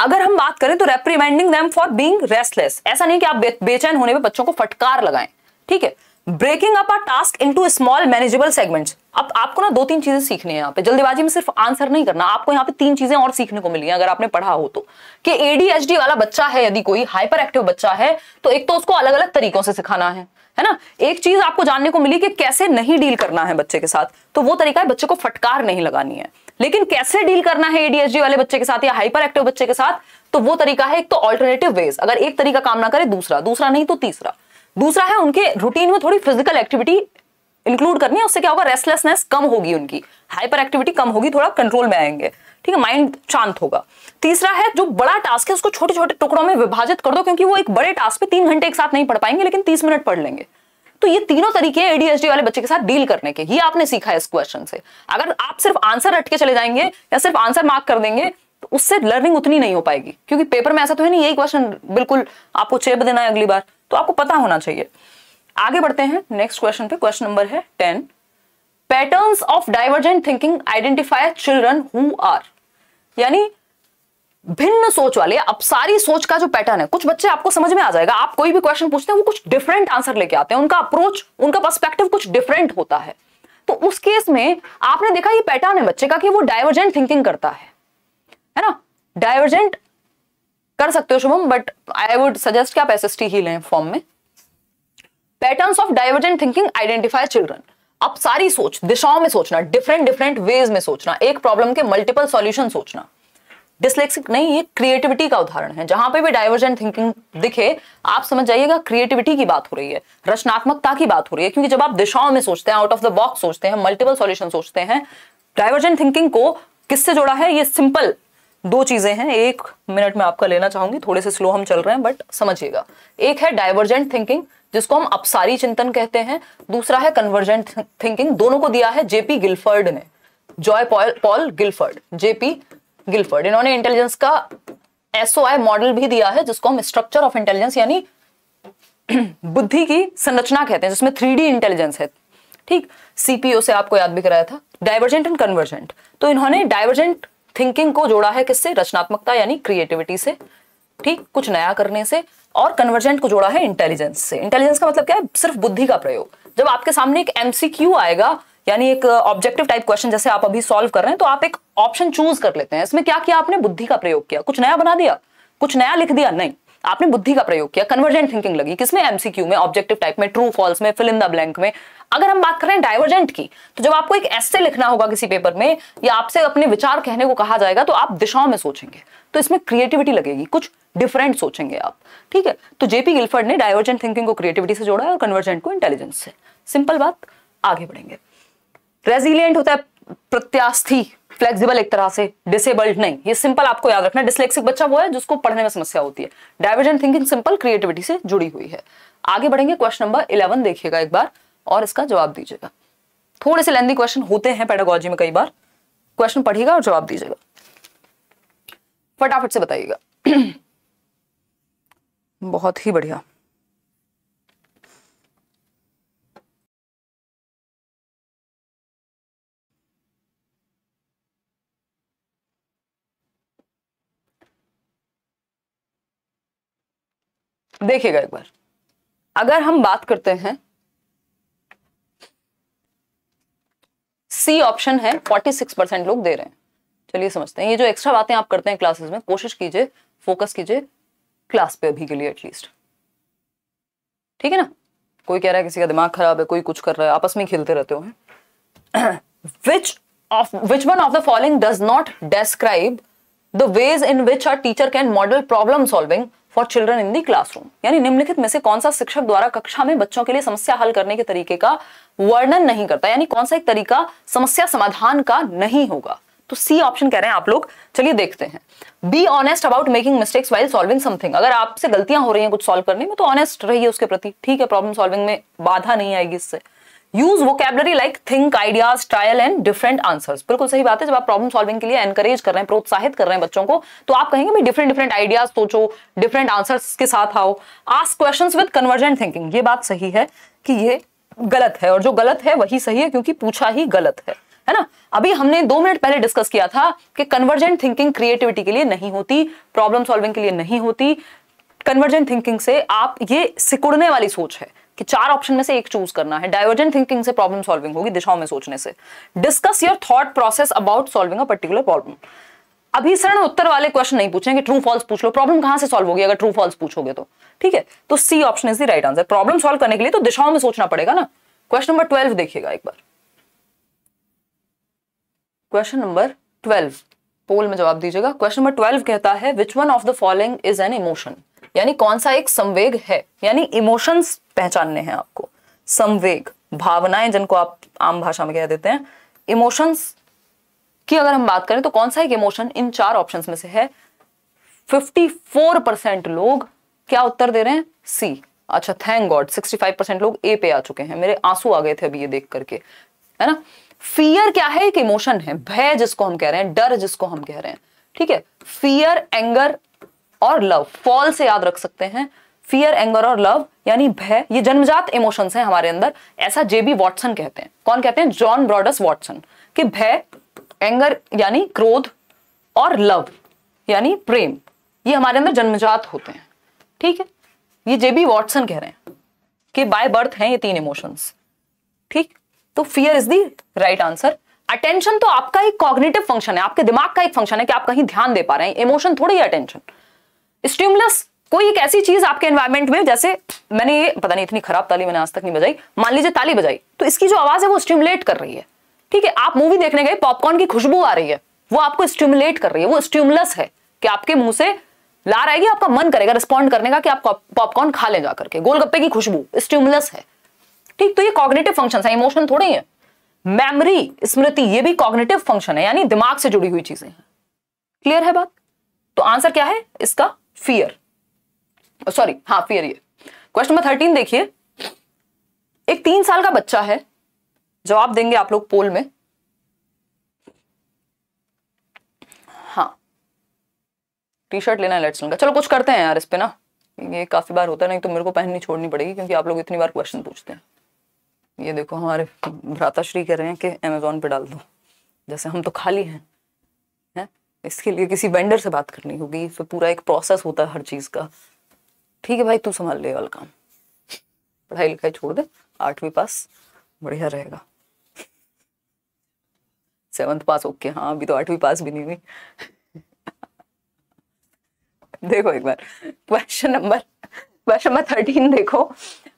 अगर हम बात करें तो reprimanding them for being restless ऐसा नहीं कि आप बेचैन होने पर बच्चों को फटकार लगाएं ठीक है breaking up our task to small manageable segments अब आपको ना दो तीन चीजें सीखनी है यहाँ पे जल्दबाजी में सिर्फ आंसर नहीं करना आपको यहाँ पे तीन चीजें और सीखने को मिली हैं अगर आपने पढ़ा हो तो कि एडीएचडी वाला बच्चा है यदि कोई हाइपर एक्टिव बच्चा है तो एक तो उसको अलग अलग तरीकों से सिखाना है है ना एक चीज आपको जानने को मिली कि कैसे नहीं डील करना है बच्चे के साथ तो वो तरीका है बच्चे को फटकार नहीं लगानी है लेकिन कैसे डील करना है एडीएसडी वाले बच्चे के साथ या हाइपर एक्टिव बच्चे के साथ तो वो तरीका है एक तो ऑल्टरनेटिव वेज अगर एक तरीका काम ना करे दूसरा दूसरा नहीं तो तीसरा दूसरा है उनके रूटीन में थोड़ी फिजिकल एक्टिविटी इंक्लूड करनी है उससे क्या होगा रेस्टलेसनेस कम होगी उनकी हाइपर एक्टिविटी कम होगी थोड़ा कंट्रोल में आएंगे ठीक है माइंड शांत होगा तीसरा है जो बड़ा टास्क है उसको छोटे छोटे टुकड़ों में विभाजित कर दो क्योंकि वो एक बड़े टास्क पे तीन घंटे एक साथ नहीं पढ़ पाएंगे लेकिन तीस मिनट पढ़ लेंगे तो ये तीनों तरीके हैं एडीएसडी वाले बच्चे के साथ डील करने के ये आपने सीखा है इस क्वेश्चन से अगर आप सिर्फ आंसर अटके चले जाएंगे या सिर्फ आंसर मार्क कर देंगे तो उससे लर्निंग उतनी नहीं हो पाएगी क्योंकि पेपर में ऐसा तो है नहीं यही क्वेश्चन बिल्कुल आपको चेप देना है अगली बार तो आपको पता होना चाहिए आगे बढ़ते हैं नेक्स्ट क्वेश्चन पे क्वेश्चन नंबर है ten pattern of divergent thinking identify children who are यानी भिन्न सोच वाले अब सारी सोच का जो पैटर्न है कुछ बच्चे आपको समझ में आ जाएगा आप कोई भी क्वेश्चन पूछते हैं वो कुछ डिफरेंट आंसर लेके आते हैं उनका अप्रोच उनका पर्सपेक्टिव कुछ डिफरेंट होता है तो उस केस में आपने देखा ये पैटर्न है बच्चे का कि वो डायवर्जेंट थिंकिंग करता है है ना डायवर्जेंट कर सकते हो Shubham but I would suggest कि आप एस ही लें फॉर्म में patterns of divergent thinking identify children आप सारी सोच दिशाओं में सोचना डिफरेंट डिफरेंट वेज में सोचना एक प्रॉब्लम के मल्टीपल सॉल्यूशन सोचना डिसलेक्सिक नहीं ये क्रिएटिविटी का उदाहरण है जहां पे भी डाइवर्जेंट थिंकिंग दिखे आप समझ जाइएगा क्रिएटिविटी की बात हो रही है रचनात्मकता की बात हो रही है क्योंकि जब आप दिशाओं में सोचते हैं आउट ऑफ द बॉक्स सोचते हैं मल्टीपल सॉल्यूशन सोचते हैं डाइवर्जेंट थिंकिंग को किससे जोड़ा है ये सिंपल दो चीजें हैं एक मिनट में आपका लेना चाहूंगी थोड़े से स्लो हम चल रहे हैं बट समझिएगा एक है डाइवर्जेंट थिंकिंग जिसको हम अपसारी चिंतन कहते हैं दूसरा है कन्वर्जेंट थिंकिंग दोनों को दिया है जेपी गिलफर्ड ने Joy Paul Guilford JP Guilford इन्होंने इंटेलिजेंस का एसओ मॉडल भी दिया है जिसको हम स्ट्रक्चर ऑफ इंटेलिजेंस यानी बुद्धि की संरचना कहते हैं जिसमें थ्री इंटेलिजेंस है ठीक सीपीओ से आपको याद भी कराया था डाइवर्जेंट एंड कन्वर्जेंट तो इन्होंने डाइवर्जेंट थिंकिंग को जोड़ा है किससे रचनात्मकता यानी क्रिएटिविटी से ठीक कुछ नया करने से और कन्वर्जेंट को जोड़ा है इंटेलिजेंस से इंटेलिजेंस का मतलब क्या है सिर्फ बुद्धि का प्रयोग जब आपके सामने एक एमसीक्यू आएगा यानी एक ऑब्जेक्टिव टाइप क्वेश्चन जैसे आप अभी सॉल्व कर रहे हैं तो आप एक ऑप्शन चूज कर लेते हैं इसमें क्या किया आपने बुद्धि का प्रयोग किया कुछ नया बना दिया कुछ नया लिख दिया नहीं आपने बुद्धि का प्रयोग किया कन्वर्जेंट थिंकिंग लगी किसमें एमसीक्यू में ऑब्जेक्टिव टाइप में ट्रू फॉल्स में फिल इन द ब्लैंक में अगर हम बात करें रहे डाइवर्जेंट की तो जब आपको एक ऐसे लिखना होगा किसी पेपर में या आपसे अपने विचार कहने को कहा जाएगा तो आप दिशाओं में सोचेंगे तो इसमें क्रिएटिविटी लगेगी कुछ डिफरेंट सोचेंगे आप ठीक है तो जेपी गिलफर्ड ने डायवर्जेंट थिंकिंग को क्रिएटिविटी से जोड़ा है और कन्वर्जेंट को इंटेलिजेंस से सिंपल बात आगे बढ़ेंगे रेजिलियंट होता है प्रत्यास्थी फ्लेक्सिबल एक तरह से डिसेबल्ड नहीं ये सिंपल आपको याद रखना डिसलेक्सिक बच्चा वो है जिसको पढ़ने में समस्या होती है डायवर्जेंट थिंकिंग सिंपल क्रिएटिविटी से जुड़ी हुई है आगे बढ़ेंगे क्वेश्चन नंबर इलेवन देखिएगा एक बार और इसका जवाब दीजिएगा थोड़े से लेंदी क्वेश्चन होते हैं पेडागोजी में कई बार क्वेश्चन पढ़िएगा और जवाब दीजिएगा फटाफट से बताइएगा बहुत ही बढ़िया देखिएगा एक बार अगर हम बात करते हैं सी ऑप्शन है 46 परसेंट लोग दे रहे हैं चलिए समझते हैं ये जो एक्स्ट्रा बातें आप करते हैं क्लासेस में कोशिश कीजिए फोकस कीजिए क्लास पे अभी के लिए एटलीस्ट ठीक है ना कोई कह रहा है किसी का दिमाग खराब है कोई कुछ कर रहा है आपस में खेलते रहते हो which of which one of the following does not describe the ways in which our teacher can model problem solving for children in the classroom यानी निम्नलिखित में से कौन सा शिक्षक द्वारा कक्षा में बच्चों के लिए समस्या हल करने के तरीके का वर्णन नहीं करता यानी कौन सा एक तरीका समस्या समाधान का नहीं होगा तो सी ऑप्शन कह रहे हैं आप लोग चलिए देखते हैं be honest about making mistakes while solving something अगर आपसे गलतियां हो रही हैं कुछ सॉल्व करने में तो ऑनेस्ट रहिए उसके प्रति ठीक है प्रॉब्लम सॉल्विंग में बाधा नहीं आएगी इससे use vocabulary like think ideas trial and different answer बिल्कुल सही बात है जब आप प्रॉब्लम सॉल्विंग के लिए एनकरेज कर रहे हैं प्रोत्साहित कर रहे हैं बच्चों को तो आप कहेंगे भाई डिफरेंट डिफरेंट आइडियाज सोचो डिफरेंट आंसर्स के साथ आओ ask question with convergent thinking ये बात सही है कि ये गलत है और जो गलत है वही सही है क्योंकि पूछा ही गलत है है ना अभी हमने दो मिनट पहले डिस्कस किया था कि कन्वर्जेंट थिंकिंग क्रिएटिविटी के लिए नहीं होती प्रॉब्लम सॉल्विंग के लिए नहीं होती कन्वर्जेंट थिंकिंग से आप ये सिकुड़ने वाली सोच है कि चार ऑप्शन में से एक चूज करना है डायवर्जेंट थिंकिंग से प्रॉब्लम सॉल्विंग होगी दिशाओं में सोचने से discuss your thought process about solving a particular problem अभी सरण उत्तर वाले क्वेश्चन नहीं पूछेंगे ट्रू फॉल्स पूछ लो प्रॉब्लम कहां से सॉल्व होगी अगर ट्रू फॉल्स पूछोगे तो ठीक है तो C option is the right answer problem solve करने के लिए तो दिशाओं में सोचना पड़ेगा ना क्वेश्चन नंबर ट्वेल्व देखिएगा एक बार क्वेश्चन नंबर ट्वेल्व पोल में जवाब दीजिएगा क्वेश्चन नंबर ट्वेल्व कहता है which one of the following is an emotion यानी कौन सा एक संवेग है यानी इमोशंस पहचानने हैं आपको संवेग भावनाएं जिनको आप आम भाषा में कह देते हैं इमोशंस की अगर हम बात करें तो कौन सा एक इमोशन इन चार ऑप्शन में से है 54 परसेंट लोग क्या उत्तर दे रहे हैं सी अच्छा थैंक गॉड 65 परसेंट लोग ए पे आ चुके हैं मेरे आंसू आ गए थे अभी ये देख करके है ना फियर क्या है एक इमोशन है भय जिसको हम कह रहे हैं डर जिसको हम कह रहे हैं ठीक है फियर एंगर और लव फॉल से याद रख सकते हैं फियर एंगर और लव यानी भय ये जन्मजात इमोशंस हैं हमारे अंदर ऐसा जेबी वॉटसन कहते हैं कौन कहते हैं जॉन ब्रॉडस वॉटसन कि भय एंगर यानी क्रोध और लव यानी प्रेम ये हमारे अंदर जन्मजात होते हैं ठीक है ये जेबी वॉटसन कह रहे हैं कि बाय बर्थ हैं ये तीन इमोशंस ठीक तो fear is the right answer attention तो आपका एक कॉग्निटिव फंक्शन है आपके दिमाग का एक फंक्शन है कि आप कहीं ध्यान दे पा रहे हैं इमोशन थोड़ी अटेंशन स्टिमुलस कोई एक ऐसी चीज आपके एनवायरमेंट में जैसे मैंने ये पता नहीं इतनी खराब ताली मैंने आज तक नहीं बजाई मान लीजिए ताली बजाई तो इसकी जो आवाज है वो स्टिमुलेट कर रही है ठीक है आप मूवी देखने गए पॉपकॉर्न की खुशबू आ रही है वो आपको स्टिमुलेट कर रही है वो स्टिमुलस है कि आपके मुंह से लार आएगी आपका मन करेगा रिस्पॉन्ड करने का कि आप पॉपकॉर्न खा ले जाकर के गोलगप्पे की खुशबू स्टिमुलस है ठीक तो ये कॉग्नेटिव फंक्शन है इमोशन थोड़े हैं मेमोरी स्मृति ये भी कॉग्नेटिव फंक्शन है यानी दिमाग से जुड़ी हुई चीजें हैं क्लियर है बात तो आंसर क्या है इसका फियर सॉरी oh, हाँ फियर ये क्वेश्चन नंबर थर्टीन देखिए एक तीन साल का बच्चा है जवाब देंगे आप लोग पोल में हाँ टी शर्ट लेना लेट्स लेना चलो कुछ करते हैं यार इस पे ना ये काफी बार होता है नहीं तो मेरे को पहननी छोड़नी पड़ेगी क्योंकि आप लोग इतनी बार क्वेश्चन पूछते हैं ये देखो हमारे भ्राताश्री कह रहे हैं कि अमेजोन पे डाल दो जैसे हम तो खाली हैं हैं इसके लिए किसी वेंडर से बात करनी होगी फिर तो पूरा एक प्रोसेस होता है हर चीज़ का ठीक है भाई तू संभाल ले वाला काम पढ़ाई लिखाई छोड़ दे आठवीं पास बढ़िया रहेगा सेवंथ पास ओके हाँ अभी तो आठवीं पास भी नहीं हुई देखो एक बार question number question number thirteen देखो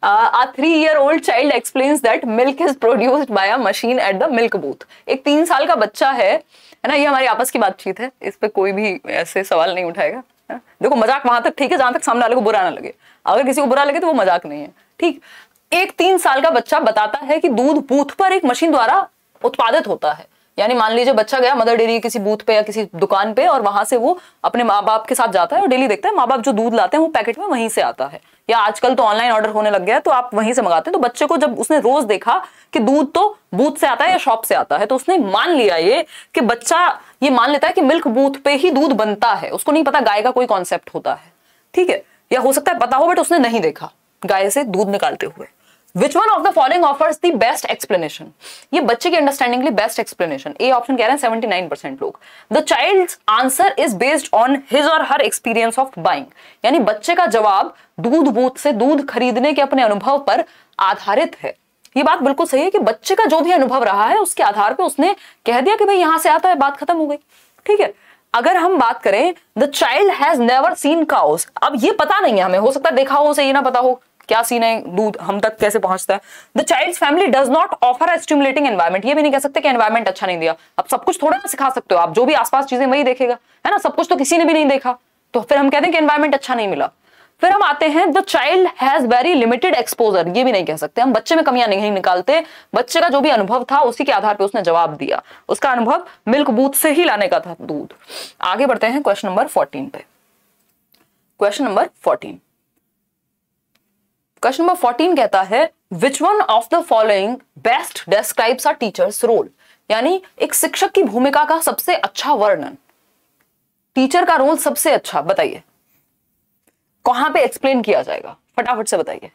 Uh, a three year old child explains that milk is produced by a machine at the milk booth एक तीन साल का बच्चा है है ना ये हमारी आपस की बातचीत है इस पर कोई भी ऐसे सवाल नहीं उठाएगा देखो मजाक वहां तक ठीक है जहां तक सामने वाले को बुरा ना लगे अगर किसी को बुरा लगे तो वो मजाक नहीं है ठीक एक तीन साल का बच्चा बताता है कि दूध बूथ पर एक मशीन द्वारा उत्पादित होता है यानी मान लीजिए बच्चा गया मदर डेयरी किसी बूथ पे या किसी दुकान पे और वहां से वो अपने माँ बाप के साथ जाता है और डेली देखता है माँ बाप जो दूध लाते हैं वो पैकेट में वहीं से आता है या आजकल तो ऑनलाइन ऑर्डर होने लग गया है तो आप वहीं से मंगाते हैं तो बच्चे को जब उसने रोज देखा कि दूध तो बूथ से आता है या शॉप से आता है तो उसने मान लिया ये कि बच्चा ये मान लेता है कि मिल्क बूथ पे ही दूध बनता है उसको नहीं पता गाय का कोई कॉन्सेप्ट होता है ठीक है या हो सकता है पता हो बट उसने नहीं देखा गाय से दूध निकालते हुए which one of the following offers the best explanation ये बच्चे की अंडरस्टैंडिंग के लिए बेस्ट एक्सप्लेनेशन ए ऑप्शन कह रहे हैं सेवेंटी नाइन परसेंट लोग the child answer is based on his और हर एक्सपीरियंस ऑफ बाइंग यानी बच्चे का जवाब दूध बूथ से दूध खरीदने के अपने अनुभव पर आधारित है ये बात बिल्कुल सही है कि बच्चे का जो भी अनुभव रहा है उसके आधार पर उसने कह दिया कि भाई यहां से आता है बात खत्म हो गई ठीक है अगर हम बात करें the child has never seen cows अब ये पता नहीं है हमें हो सकता है देखा हो सही ना पता हो क्या सीन है दूध हम तक कैसे पहुंचता है the child family does not offer a stimulating stimulating environment ये भी नहीं कह सकते कि एनवायरमेंट अच्छा नहीं दिया अब सब कुछ थोड़ा ना सिखा सकते हो आप जो भी आसपास चीजें वही देखेगा है ना सब कुछ तो किसी ने भी नहीं देखा तो फिर हम कहते हैं कि एनवायरमेंट अच्छा नहीं मिला फिर हम आते हैं the child has very limited exposure ये भी नहीं कह सकते हम बच्चे में कमियां नहीं निकालते बच्चे का जो भी अनुभव था उसी के आधार पर उसने जवाब दिया उसका अनुभव मिल्क बूथ से ही लाने का था दूध आगे बढ़ते हैं क्वेश्चन नंबर फोर्टीन पे question number fourteen question number fourteen कहता है which one of the following best describes our teacher's role यानी एक शिक्षक की भूमिका का सबसे अच्छा वर्णन टीचर का रोल सबसे अच्छा बताइए कहां पे एक्सप्लेन किया जाएगा फटाफट से बताइए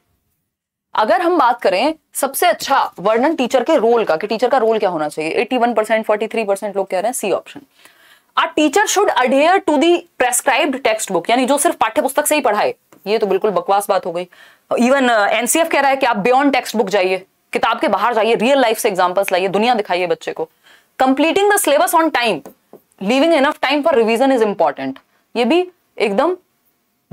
अगर हम बात करें सबसे अच्छा वर्णन टीचर के रोल का कि टीचर का रोल क्या होना चाहिए 81 परसेंट फोर्टी परसेंट लोग कह रहे हैं C option a teacher should adhere to the prescribe textbook यानी जो सिर्फ पाठ्य पुस्तक से ही पढ़ाए ये तो बिल्कुल बकवास बात हो गई इवन एनसीएफ uh, कह रहा है कि आप बियॉन्ड टेक्स्ट बुक जाइए किताब के बाहर जाइए रियल लाइफ से एग्जाम्पल्स लाइए दुनिया दिखाइए बच्चे को completing the syllabus on time leaving enough time for revision is important ये भी एकदम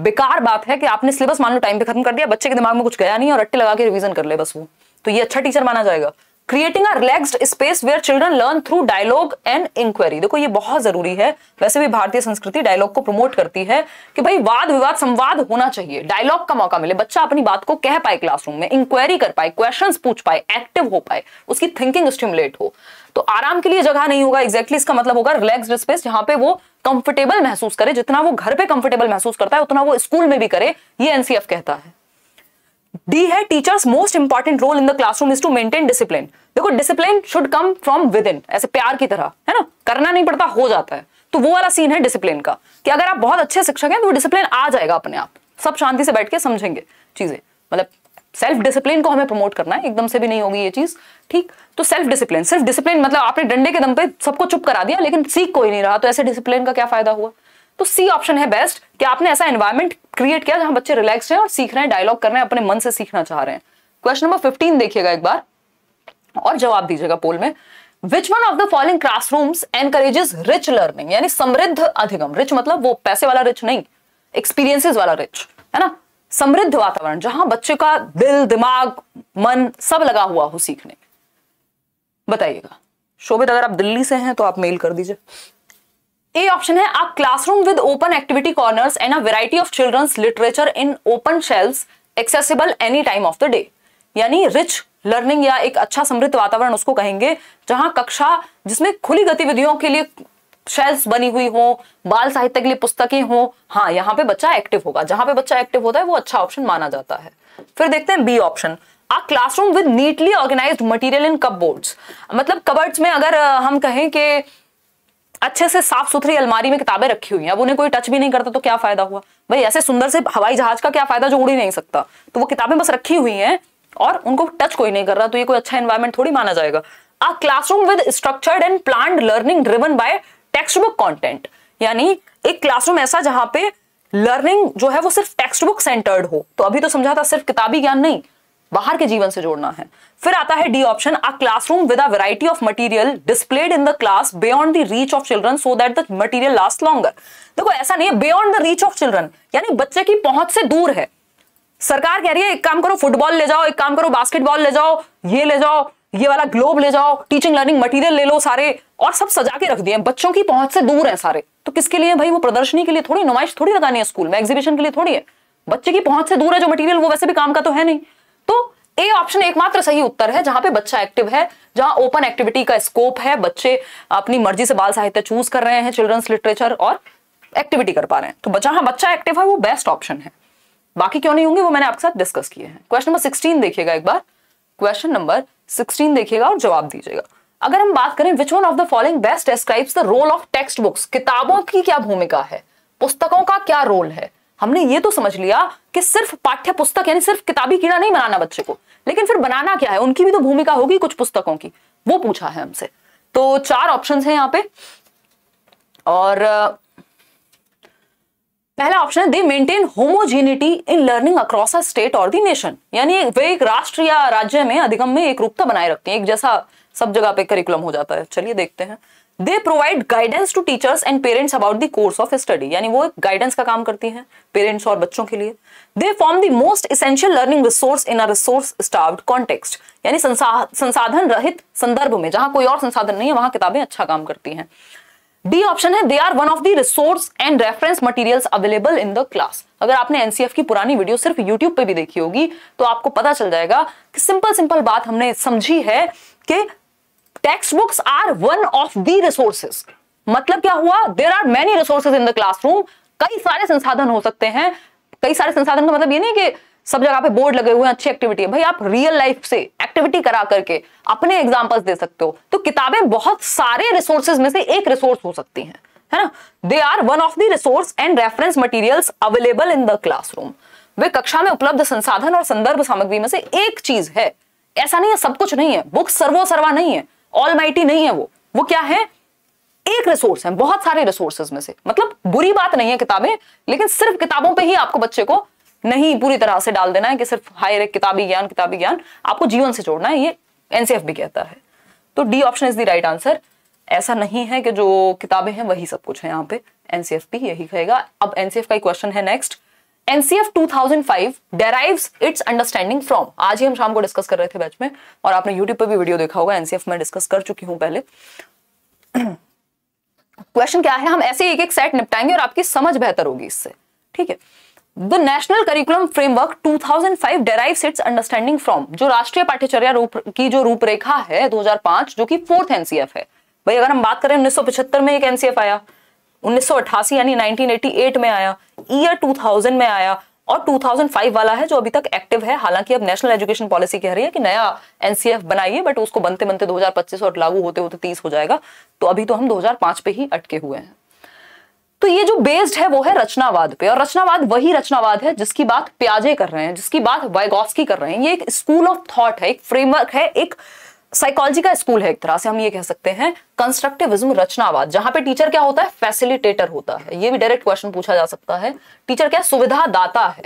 बेकार बात है कि आपने सिलेबस मान लो टाइम पे खत्म कर दिया बच्चे के दिमाग में कुछ गया नहीं और अट्टे लगा के रिविजन कर ले बस वो तो ये अच्छा टीचर माना जाएगा creating a relaxed space where children learn through dialogue and inquiry देखो ये बहुत जरूरी है वैसे भी भारतीय संस्कृति डायलॉग को प्रमोट करती है कि भाई वाद विवाद संवाद होना चाहिए डायलॉग का मौका मिले बच्चा अपनी बात को कह पाए क्लासरूम में इंक्वायरी कर पाए क्वेश्चन पूछ पाए एक्टिव हो पाए उसकी थिंकिंग स्टिमुलेट हो तो आराम के लिए जगह नहीं होगा एक्जैक्टली exactly इसका मतलब होगा रिलैक्स्ड स्पेस जहां पे वो कंफर्टेबल महसूस करे जितना वो घर पे कंफर्टेबल महसूस करता है उतना वो स्कूल में भी करे ये एनसीएफ कहता है डी है teacher's most important role in the classroom is to maintain discipline देखो discipline should come from within ऐसे प्यार की तरह है ना करना नहीं पड़ता हो जाता है तो वो वाला सीन है डिसिप्लिन का कि अगर आप बहुत अच्छे शिक्षक हैं तो डिसिप्लिन आ जाएगा अपने आप सब शांति से बैठ के समझेंगे चीजें मतलब सेल्फ डिसिप्लिन को हमें प्रमोट करना है एकदम से भी नहीं होगी ये चीज ठीक तो सेल्फ डिसिप्लिन सिर्फ डिसिप्लिन मतलब आपने डंडे के दम पे सबको चुप करा दिया लेकिन सीख कोई नहीं रहा तो ऐसे डिसिप्लिन का क्या फायदा हुआ तो सी ऑप्शन है बेस्ट कि आपने ऐसा एनवायरमेंट क्रिएट किया जहां बच्चे रिलैक्स हैं और सीख रहे हैं डायलॉग कर रहे हैं अपने मन से सीखना चाह रहे हैं क्वेश्चन नंबर फिफ्टीन देखिएगा एक बार और जवाब दीजिएगा पोल में which one of the following classrooms encourages rich learning यानी समृद्ध अधिगम रिच मतलब वो पैसे वाला रिच नहीं एक्सपीरियंसेस वाला रिच है ना समृद्ध वातावरण जहां बच्चे का दिल दिमाग मन सब लगा हुआ हो सीखने बताइएगा शोभित अगर आप दिल्ली से हैं तो आप मेल कर दीजिए ए ऑप्शन है a classroom with open activity corners and a variety of children's literature in open shelves accessible any time of the day यानी रिच लर्निंग या एक अच्छा समृद्ध वातावरण उसको कहेंगे जहां कक्षा जिसमें खुली गतिविधियों के लिए शेल्स बनी हुई हो बाल साहित्य के लिए पुस्तकें हों हाँ यहाँ पे बच्चा एक्टिव होगा जहां पे बच्चा एक्टिव होता है वो अच्छा ऑप्शन माना जाता है फिर देखते हैं B option a classroom with neatly organised material in cupboards मतलब कबर्ड्स में अगर हम कहें कि अच्छे से साफ सुथरी अलमारी में किताबें रखी हुई हैं अब उन्हें कोई टच भी नहीं करता तो क्या फायदा हुआ भाई ऐसे सुंदर से हवाई जहाज का क्या फायदा जो उड़ ही नहीं सकता तो वो किताबें बस रखी हुई हैं और उनको टच कोई नहीं कर रहा तो ये कोई अच्छा एनवायरमेंट थोड़ी माना जाएगा a classroom with structured and plan learning driven by textbook content यानी एक क्लासरूम ऐसा जहां पे लर्निंग जो है वो सिर्फ टेक्स्ट बुक सेंटर्ड हो तो अभी तो समझा था सिर्फ किताबी ज्ञान नहीं बाहर के जीवन से जोड़ना है फिर आता है D option a classroom with a variety of material displayed in the class beyond the reach of children so that the material last longer देखो ऐसा नहीं है beyond the reach of children यानी बच्चे की पहुंच से दूर है सरकार कह रही है एक काम करो फुटबॉल ले जाओ एक काम करो बास्केटबॉल ले जाओ ये ले जाओ ये वाला ग्लोब ले जाओ टीचिंग लर्निंग मटेरियल ले लो सारे और सब सजा के रख दिए बच्चों की पहुंच से दूर है सारे तो किसके लिए भाई वो प्रदर्शनी के लिए थोड़ी नुमाइश थोड़ी लगानी है स्कूल में एग्जीबिशन के लिए थोड़ी है बच्चे की पहुंच से दूर है जो मटेरियल वो वैसे भी काम का तो है नहीं तो ए ऑप्शन एकमात्र सही उत्तर है जहां पे बच्चा एक्टिव है जहां ओपन एक्टिविटी का स्कोप है बच्चे अपनी मर्जी से बाल साहित्य चूज कर रहे हैं चिल्ड्रंस लिटरेचर और एक्टिविटी कर पा रहे हैं तो जहां बच्चा एक्टिव है वो बेस्ट ऑप्शन है बाकी क्यों नहीं होंगे वो मैंने आपके साथ डिस्कस किए हैं क्वेश्चन नंबर सिक्सटीन देखिएगा एक बार क्वेश्चन नंबर सिक्सटीन देखिएगा और जवाब दीजिएगा अगर हम बात करें which one of the following best describes the role of textbooks किताबों की क्या भूमिका है पुस्तकों का क्या रोल है हमने ये तो समझ लिया कि सिर्फ पाठ्य पुस्तक यानी सिर्फ किताबी कीड़ा नहीं बनाना बच्चे को लेकिन फिर बनाना क्या है उनकी भी तो भूमिका होगी कुछ पुस्तकों की वो पूछा है हमसे तो चार ऑप्शन है यहाँ पे और पहला ऑप्शन है they maintain homogeneity in learning across a state or the nation यानी वे एक राष्ट्र या राज्य में अधिगम में एक रूपता बनाए रखते हैं एक जैसा सब जगह पे करिकुलम हो जाता है चलिए देखते हैं they provide guidance to teachers and parents about the course of study यानी वो गाइडेंस का काम करती हैं पेरेंट्स और बच्चों के लिए they form the most essential learning resource in a resource starved context यानी संसाधन रहित संदर्भ में जहां कोई और संसाधन नहीं है वहां किताबें अच्छा काम करती हैं डी ऑप्शन है they are one of the resource and reference materials available in the class अगर आपने एनसीएफ की पुरानी वीडियो सिर्फ यूट्यूब पे भी देखी होगी तो आपको पता चल जाएगा कि सिंपल सिंपल बात हमने समझी है कि textbooks are one of the resources मतलब क्या हुआ there are many resources in the classroom कई सारे संसाधन हो सकते हैं कई सारे संसाधन का मतलब ये नहीं कि सब जगह पे बोर्ड लगे हुए हैं अच्छी एक्टिविटी है भाई आप रियल लाइफ से एक्टिविटी करा करके अपने एग्जांपल्स दे सकते हो तो किताबें बहुत सारे रिसोर्सेज में से एक रिसोर्स हो सकती हैं है ना they are one of the resource and reference materials available in the classroom वे कक्षा में उपलब्ध संसाधन और संदर्भ सामग्री में से एक चीज है ऐसा नहीं है सब कुछ नहीं है बुक्स सर्वो सर्वा नहीं है ऑल नहीं है वो वो क्या है एक रिसोर्स है बहुत सारे रिसोर्सेज में से मतलब बुरी बात नहीं है किताबें लेकिन सिर्फ किताबों पे ही आपको बच्चे को नहीं पूरी तरह से डाल देना है कि सिर्फ हायर किताबी ज्ञान किताबी ज्ञान आपको जीवन से जोड़ना है ये एनसीएफ भी कहता है तो D option is the right answer ऐसा नहीं है कि जो किताबें हैं वही सब कुछ है यहाँ पे एनसीएफ भी यही कहेगा अब एनसीएफ का क्वेश्चन है next NCF 2005 derives its understanding from आज ही हम शाम को डिस्कस कर रहे थे बैच में और आपने यूट्यूब पर भी वीडियो देखा होगा एनसीएफ में डिस्कस कर चुकी हूं पहले क्वेश्चन क्या है हम ऐसे एक एक सेट निपटाएंगे और आपकी समझ बेहतर होगी इससे ठीक है the national curriculum framework 2005 derive its understanding from जो राष्ट्रीय पाठ्यचर्या रूप की जो रूपरेखा है 2005 जो कि फोर्थ एनसीएफ है भाई अगर हम बात करें 1975 में एक एनसीएफ आया 1988 यानी 1988 में आया ईयर 2000 में आया और 2005 वाला है जो अभी तक एक्टिव है हालांकि अब नेशनल एजुकेशन पॉलिसी कह रही है कि नया एनसीएफ बनाइए बट उसको बनते बनते 2025 और लागू होते होते 30 हो जाएगा तो अभी तो हम 2005 पे ही अटके हुए हैं तो ये जो बेस्ड है वो है रचनावाद पे और रचनावाद वही रचनावाद है जिसकी बात प्याजे कर रहे हैं जिसकी बात वाइगॉस्की कर रहे हैं ये एक स्कूल ऑफ थॉट है एक फ्रेमवर्क है एक साइकोलॉजी का स्कूल है एक तरह से हम ये कह सकते हैं कंस्ट्रक्टिविज्म रचनावाद जहां पे टीचर क्या होता है फैसिलिटेटर होता है ये भी डायरेक्ट क्वेश्चन पूछा जा सकता है टीचर क्या सुविधा दाता है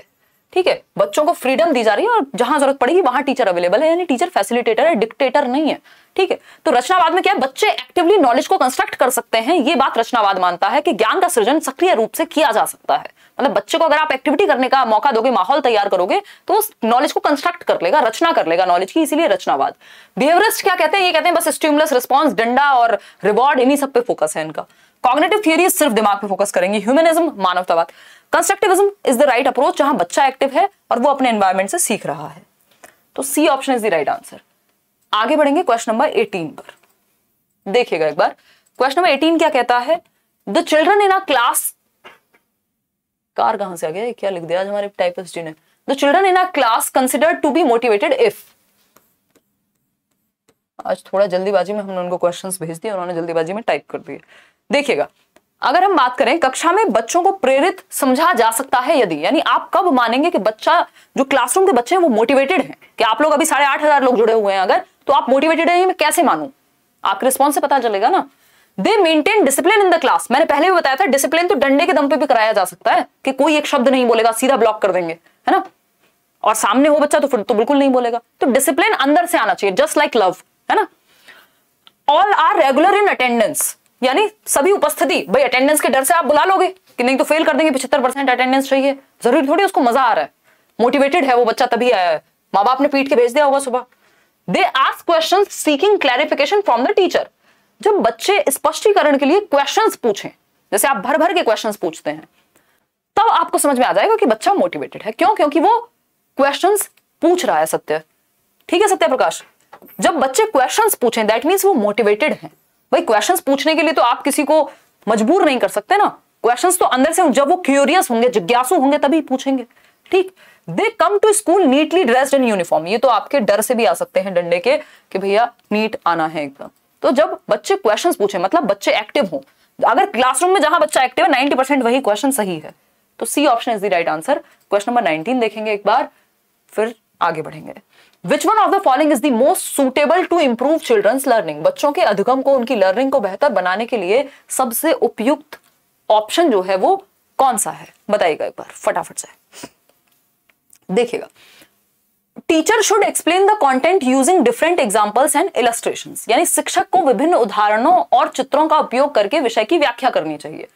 ठीक है बच्चों को फ्रीडम दी जा रही है और जहां जरूरत पड़ेगी वहां टीचर अवेलेबल है यानी टीचर फैसिलिटेटर है डिक्टेटर नहीं है ठीक है तो रचनावाद में क्या है बच्चे एक्टिवली नॉलेज को कंस्ट्रक्ट कर सकते हैं ये बात रचनावाद मानता है कि ज्ञान का सृजन सक्रिय रूप से किया जा सकता है मतलब बच्चे को अगर आप एक्टिविटी करने का मौका दोगे माहौल तैयार करोगे तो उस नॉलेज को कंस्ट्रक्ट कर लेगा रचना कर लेगा नॉलेज की इसीलिए रचनावाद बिहेवरिस्ट क्या कहते हैं ये कहते हैं बस स्टिमुलस रिस्पॉन्स डंडा और रिवॉर्ड इन्हीं सब पे फोकस है इनका कॉग्नेटिव थियरी सिर्फ दिमाग पे फोकस करेंगी ह्यूमनिज्म मानवतावाद constructivism is the right approach जहां बच्चा एक्टिव है और वो अपने एनवायरमेंट से सीख रहा है तो C option is the right answer आगे बढ़ेंगे क्वेश्चन नंबर 18 पर देखिएगा एक बार क्वेश्चन नंबर 18 क्या कहता है the children in a class कार कहां से आ गया क्या लिख दिया आज हमारे टाइपिस्ट जी ने the children in a class considered to be motivated if आज थोड़ा जल्दीबाजी में हमने उनको क्वेश्चंस भेज दिए उन्होंने जल्दीबाजी में टाइप कर दिए देखिएगा अगर हम बात करें कक्षा में बच्चों को प्रेरित समझा जा सकता है यदि यानी आप कब मानेंगे कि बच्चा जो क्लासरूम के बच्चे हैं वो मोटिवेटेड हैं कि आप लोग अभी साढ़े आठ हजार लोग जुड़े हुए हैं अगर तो आप मोटिवेटेड हैं मैं कैसे मानूं आपके रिस्पॉन्स से पता चलेगा ना they maintain discipline in the class मैंने पहले भी बताया था डिसिप्लिन तो डंडे के दम पे भी कराया जा सकता है कि कोई एक शब्द नहीं बोलेगा सीधा ब्लॉक कर देंगे है ना और सामने हो बच्चा तो फिर तो बिल्कुल नहीं बोलेगा तो डिसिप्लिन अंदर से आना चाहिए जस्ट लाइक लव है ना all are regular in attendance यानी सभी उपस्थिति भाई अटेंडेंस के डर से आप बुला लोगे कि नहीं तो फेल कर देंगे पिछहत्तर परसेंट अटेंडेंस चाहिए जरूरी थोड़ी उसको मजा आ रहा है मोटिवेटेड है वो बच्चा तभी आया है माँ बाप ने पीट के भेज दिया होगा सुबह they ask question seeking clarification from the teacher जब बच्चे स्पष्टीकरण के लिए क्वेश्चन पूछे जैसे आप भर भर के क्वेश्चन पूछते हैं तब आपको समझ में आ जाएगा कि बच्चा मोटिवेटेड है क्यों क्योंकि वो क्वेश्चन पूछ रहा है सत्य ठीक है सत्य प्रकाश जब बच्चे क्वेश्चन पूछे दैट मीन्स वो मोटिवेटेड है भाई क्वेश्चंस पूछने के लिए तो आप किसी को मजबूर नहीं कर सकते ना क्वेश्चंस तो अंदर से जब वो क्यूरियस होंगे जिज्ञासु होंगे तभी पूछेंगे ठीक they come to school neatly dressed in uniform ये तो आपके डर से भी आ सकते हैं डंडे के कि भैया नीट आना है एकदम तो जब बच्चे क्वेश्चन पूछे मतलब बच्चे एक्टिव हो अगर क्लासरूम में जहां बच्चा एक्टिव है नाइनटी परसेंट वही क्वेश्चन सही है तो C option is the right answer question number nineteen देखेंगे एक बार फिर आगे बढ़ेंगे which one of the following is the most suitable to improve children's learning बच्चों के अधिगम को उनकी लर्निंग को बेहतर बनाने के लिए सबसे उपयुक्त ऑप्शन जो है वो कौन सा है बताइएगा एक बार फटाफट से देखिएगा teacher should explain the content using different examples and illustration यानी शिक्षक को विभिन्न उदाहरणों और चित्रों का उपयोग करके विषय की व्याख्या करनी चाहिए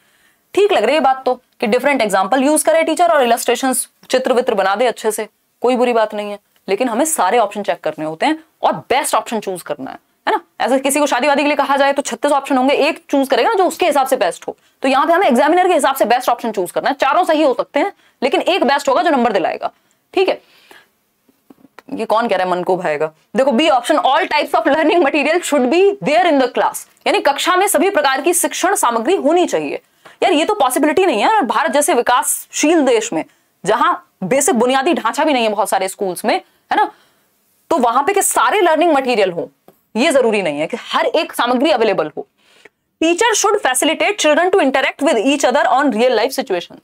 ठीक लग रही है बात तो कि डिफरेंट एग्जाम्पल यूज करे टीचर और इलस्ट्रेशन चित्र वित्र बना दे अच्छे से कोई बुरी बात नहीं है लेकिन हमें सारे ऑप्शन चेक करने होते हैं और बेस्ट ऑप्शन चूज करना है है ना ऐसे किसी को शादी वादी के लिए कहा जाए तो छत्तीस ऑप्शन होंगे एक चूज करेगा ना जो उसके हिसाब से बेस्ट हो तो यहाँ पे हमें एग्जामिनर के हिसाब से बेस्ट ऑप्शन चूज करना है चारों सही हो सकते हैं लेकिन एक बेस्ट होगा जो नंबर दिलाएगा ठीक है ये कौन कह रहा है मन को भाएगा देखो B option all types of learning material should be there in the class यानी कक्षा में सभी प्रकार की शिक्षण सामग्री होनी चाहिए यार ये तो पॉसिबिलिटी नहीं है भारत जैसे विकासशील देश में जहां बेसिक बुनियादी ढांचा भी नहीं है बहुत सारे स्कूल्स में है ना तो वहां पे के सारे लर्निंग मटेरियल हो ये जरूरी नहीं है कि हर एक सामग्री अवेलेबल हो teacher should facilitate children to interact with each other on real life situation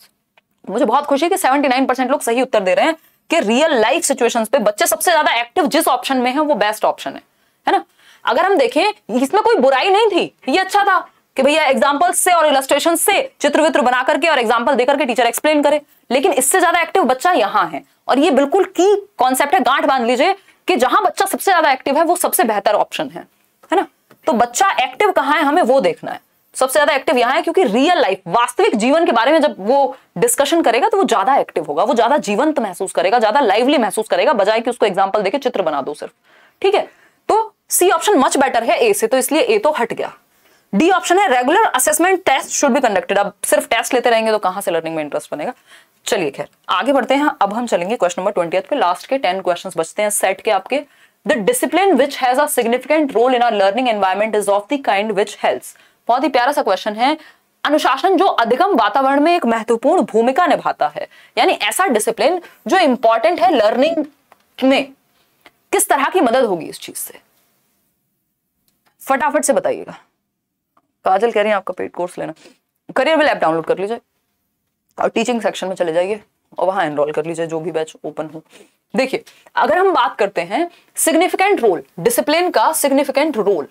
मुझे बहुत खुशी है कि सेवेंटी लोग सही उत्तर दे रहे हैं कि रियल लाइफ सिचुएशन पे बच्चे सबसे ज्यादा एक्टिव जिस ऑप्शन में है वो बेस्ट ऑप्शन है है ना अगर हम देखें इसमें कोई बुराई नहीं थी ये अच्छा था कि भैया एग्जाम्पल्स से और इलस्ट्रेशन से चित्र वित्र बना करके और एग्जाम्पल देकर के टीचर एक्सप्लेन करे लेकिन इससे ज्यादा एक्टिव बच्चा यहाँ है और ये बिल्कुल की कॉन्सेप्ट है गांठ बांध लीजिए कि जहां बच्चा सबसे ज्यादा एक्टिव है वो सबसे बेहतर ऑप्शन है है ना तो बच्चा एक्टिव कहाँ है हमें वो देखना है सबसे ज्यादा एक्टिव यहाँ है क्योंकि रियल लाइफ वास्तविक जीवन के बारे में जब वो डिस्कशन करेगा तो वो ज्यादा एक्टिव होगा वो ज्यादा जीवंत महसूस करेगा ज्यादा लाइवली महसूस करेगा बजाय कि उसको एग्जाम्पल देके चित्र बना दो सिर्फ ठीक है तो सी ऑप्शन मच बेटर है ए से तो इसलिए ए तो हट गया डी ऑप्शन है regular assessment test should be conducted अब सिर्फ टेस्ट लेते रहेंगे तो कहां से लर्निंग में इंटरेस्ट बनेगा चलिए खैर आगे बढ़ते हैं अब हम चलेंगे क्वेश्चन नंबर ट्वेंटी पे लास्ट के टेन क्वेश्चन बचते हैं सेट के आपके the discipline which has a significant role in our learning environment is of the kind which helps बहुत ही प्यारा सा क्वेश्चन है अनुशासन जो अधिकम वातावरण में एक महत्वपूर्ण भूमिका निभाता है यानी ऐसा डिसिप्लिन जो इंपॉर्टेंट है लर्निंग में किस तरह की मदद होगी इस चीज से फटाफट से बताइएगा काजल कह रही है आपका पेड कोर्स लेना करियर विल ऐप डाउनलोड कर लीजिए और टीचिंग सेक्शन में चले जाइए और वहां एनरोल कर लीजिए जो भी बैच ओपन हो देखिए अगर हम बात करते हैं सिग्निफिकेंट रोल डिसिप्लिन का सिग्निफिकेंट रोल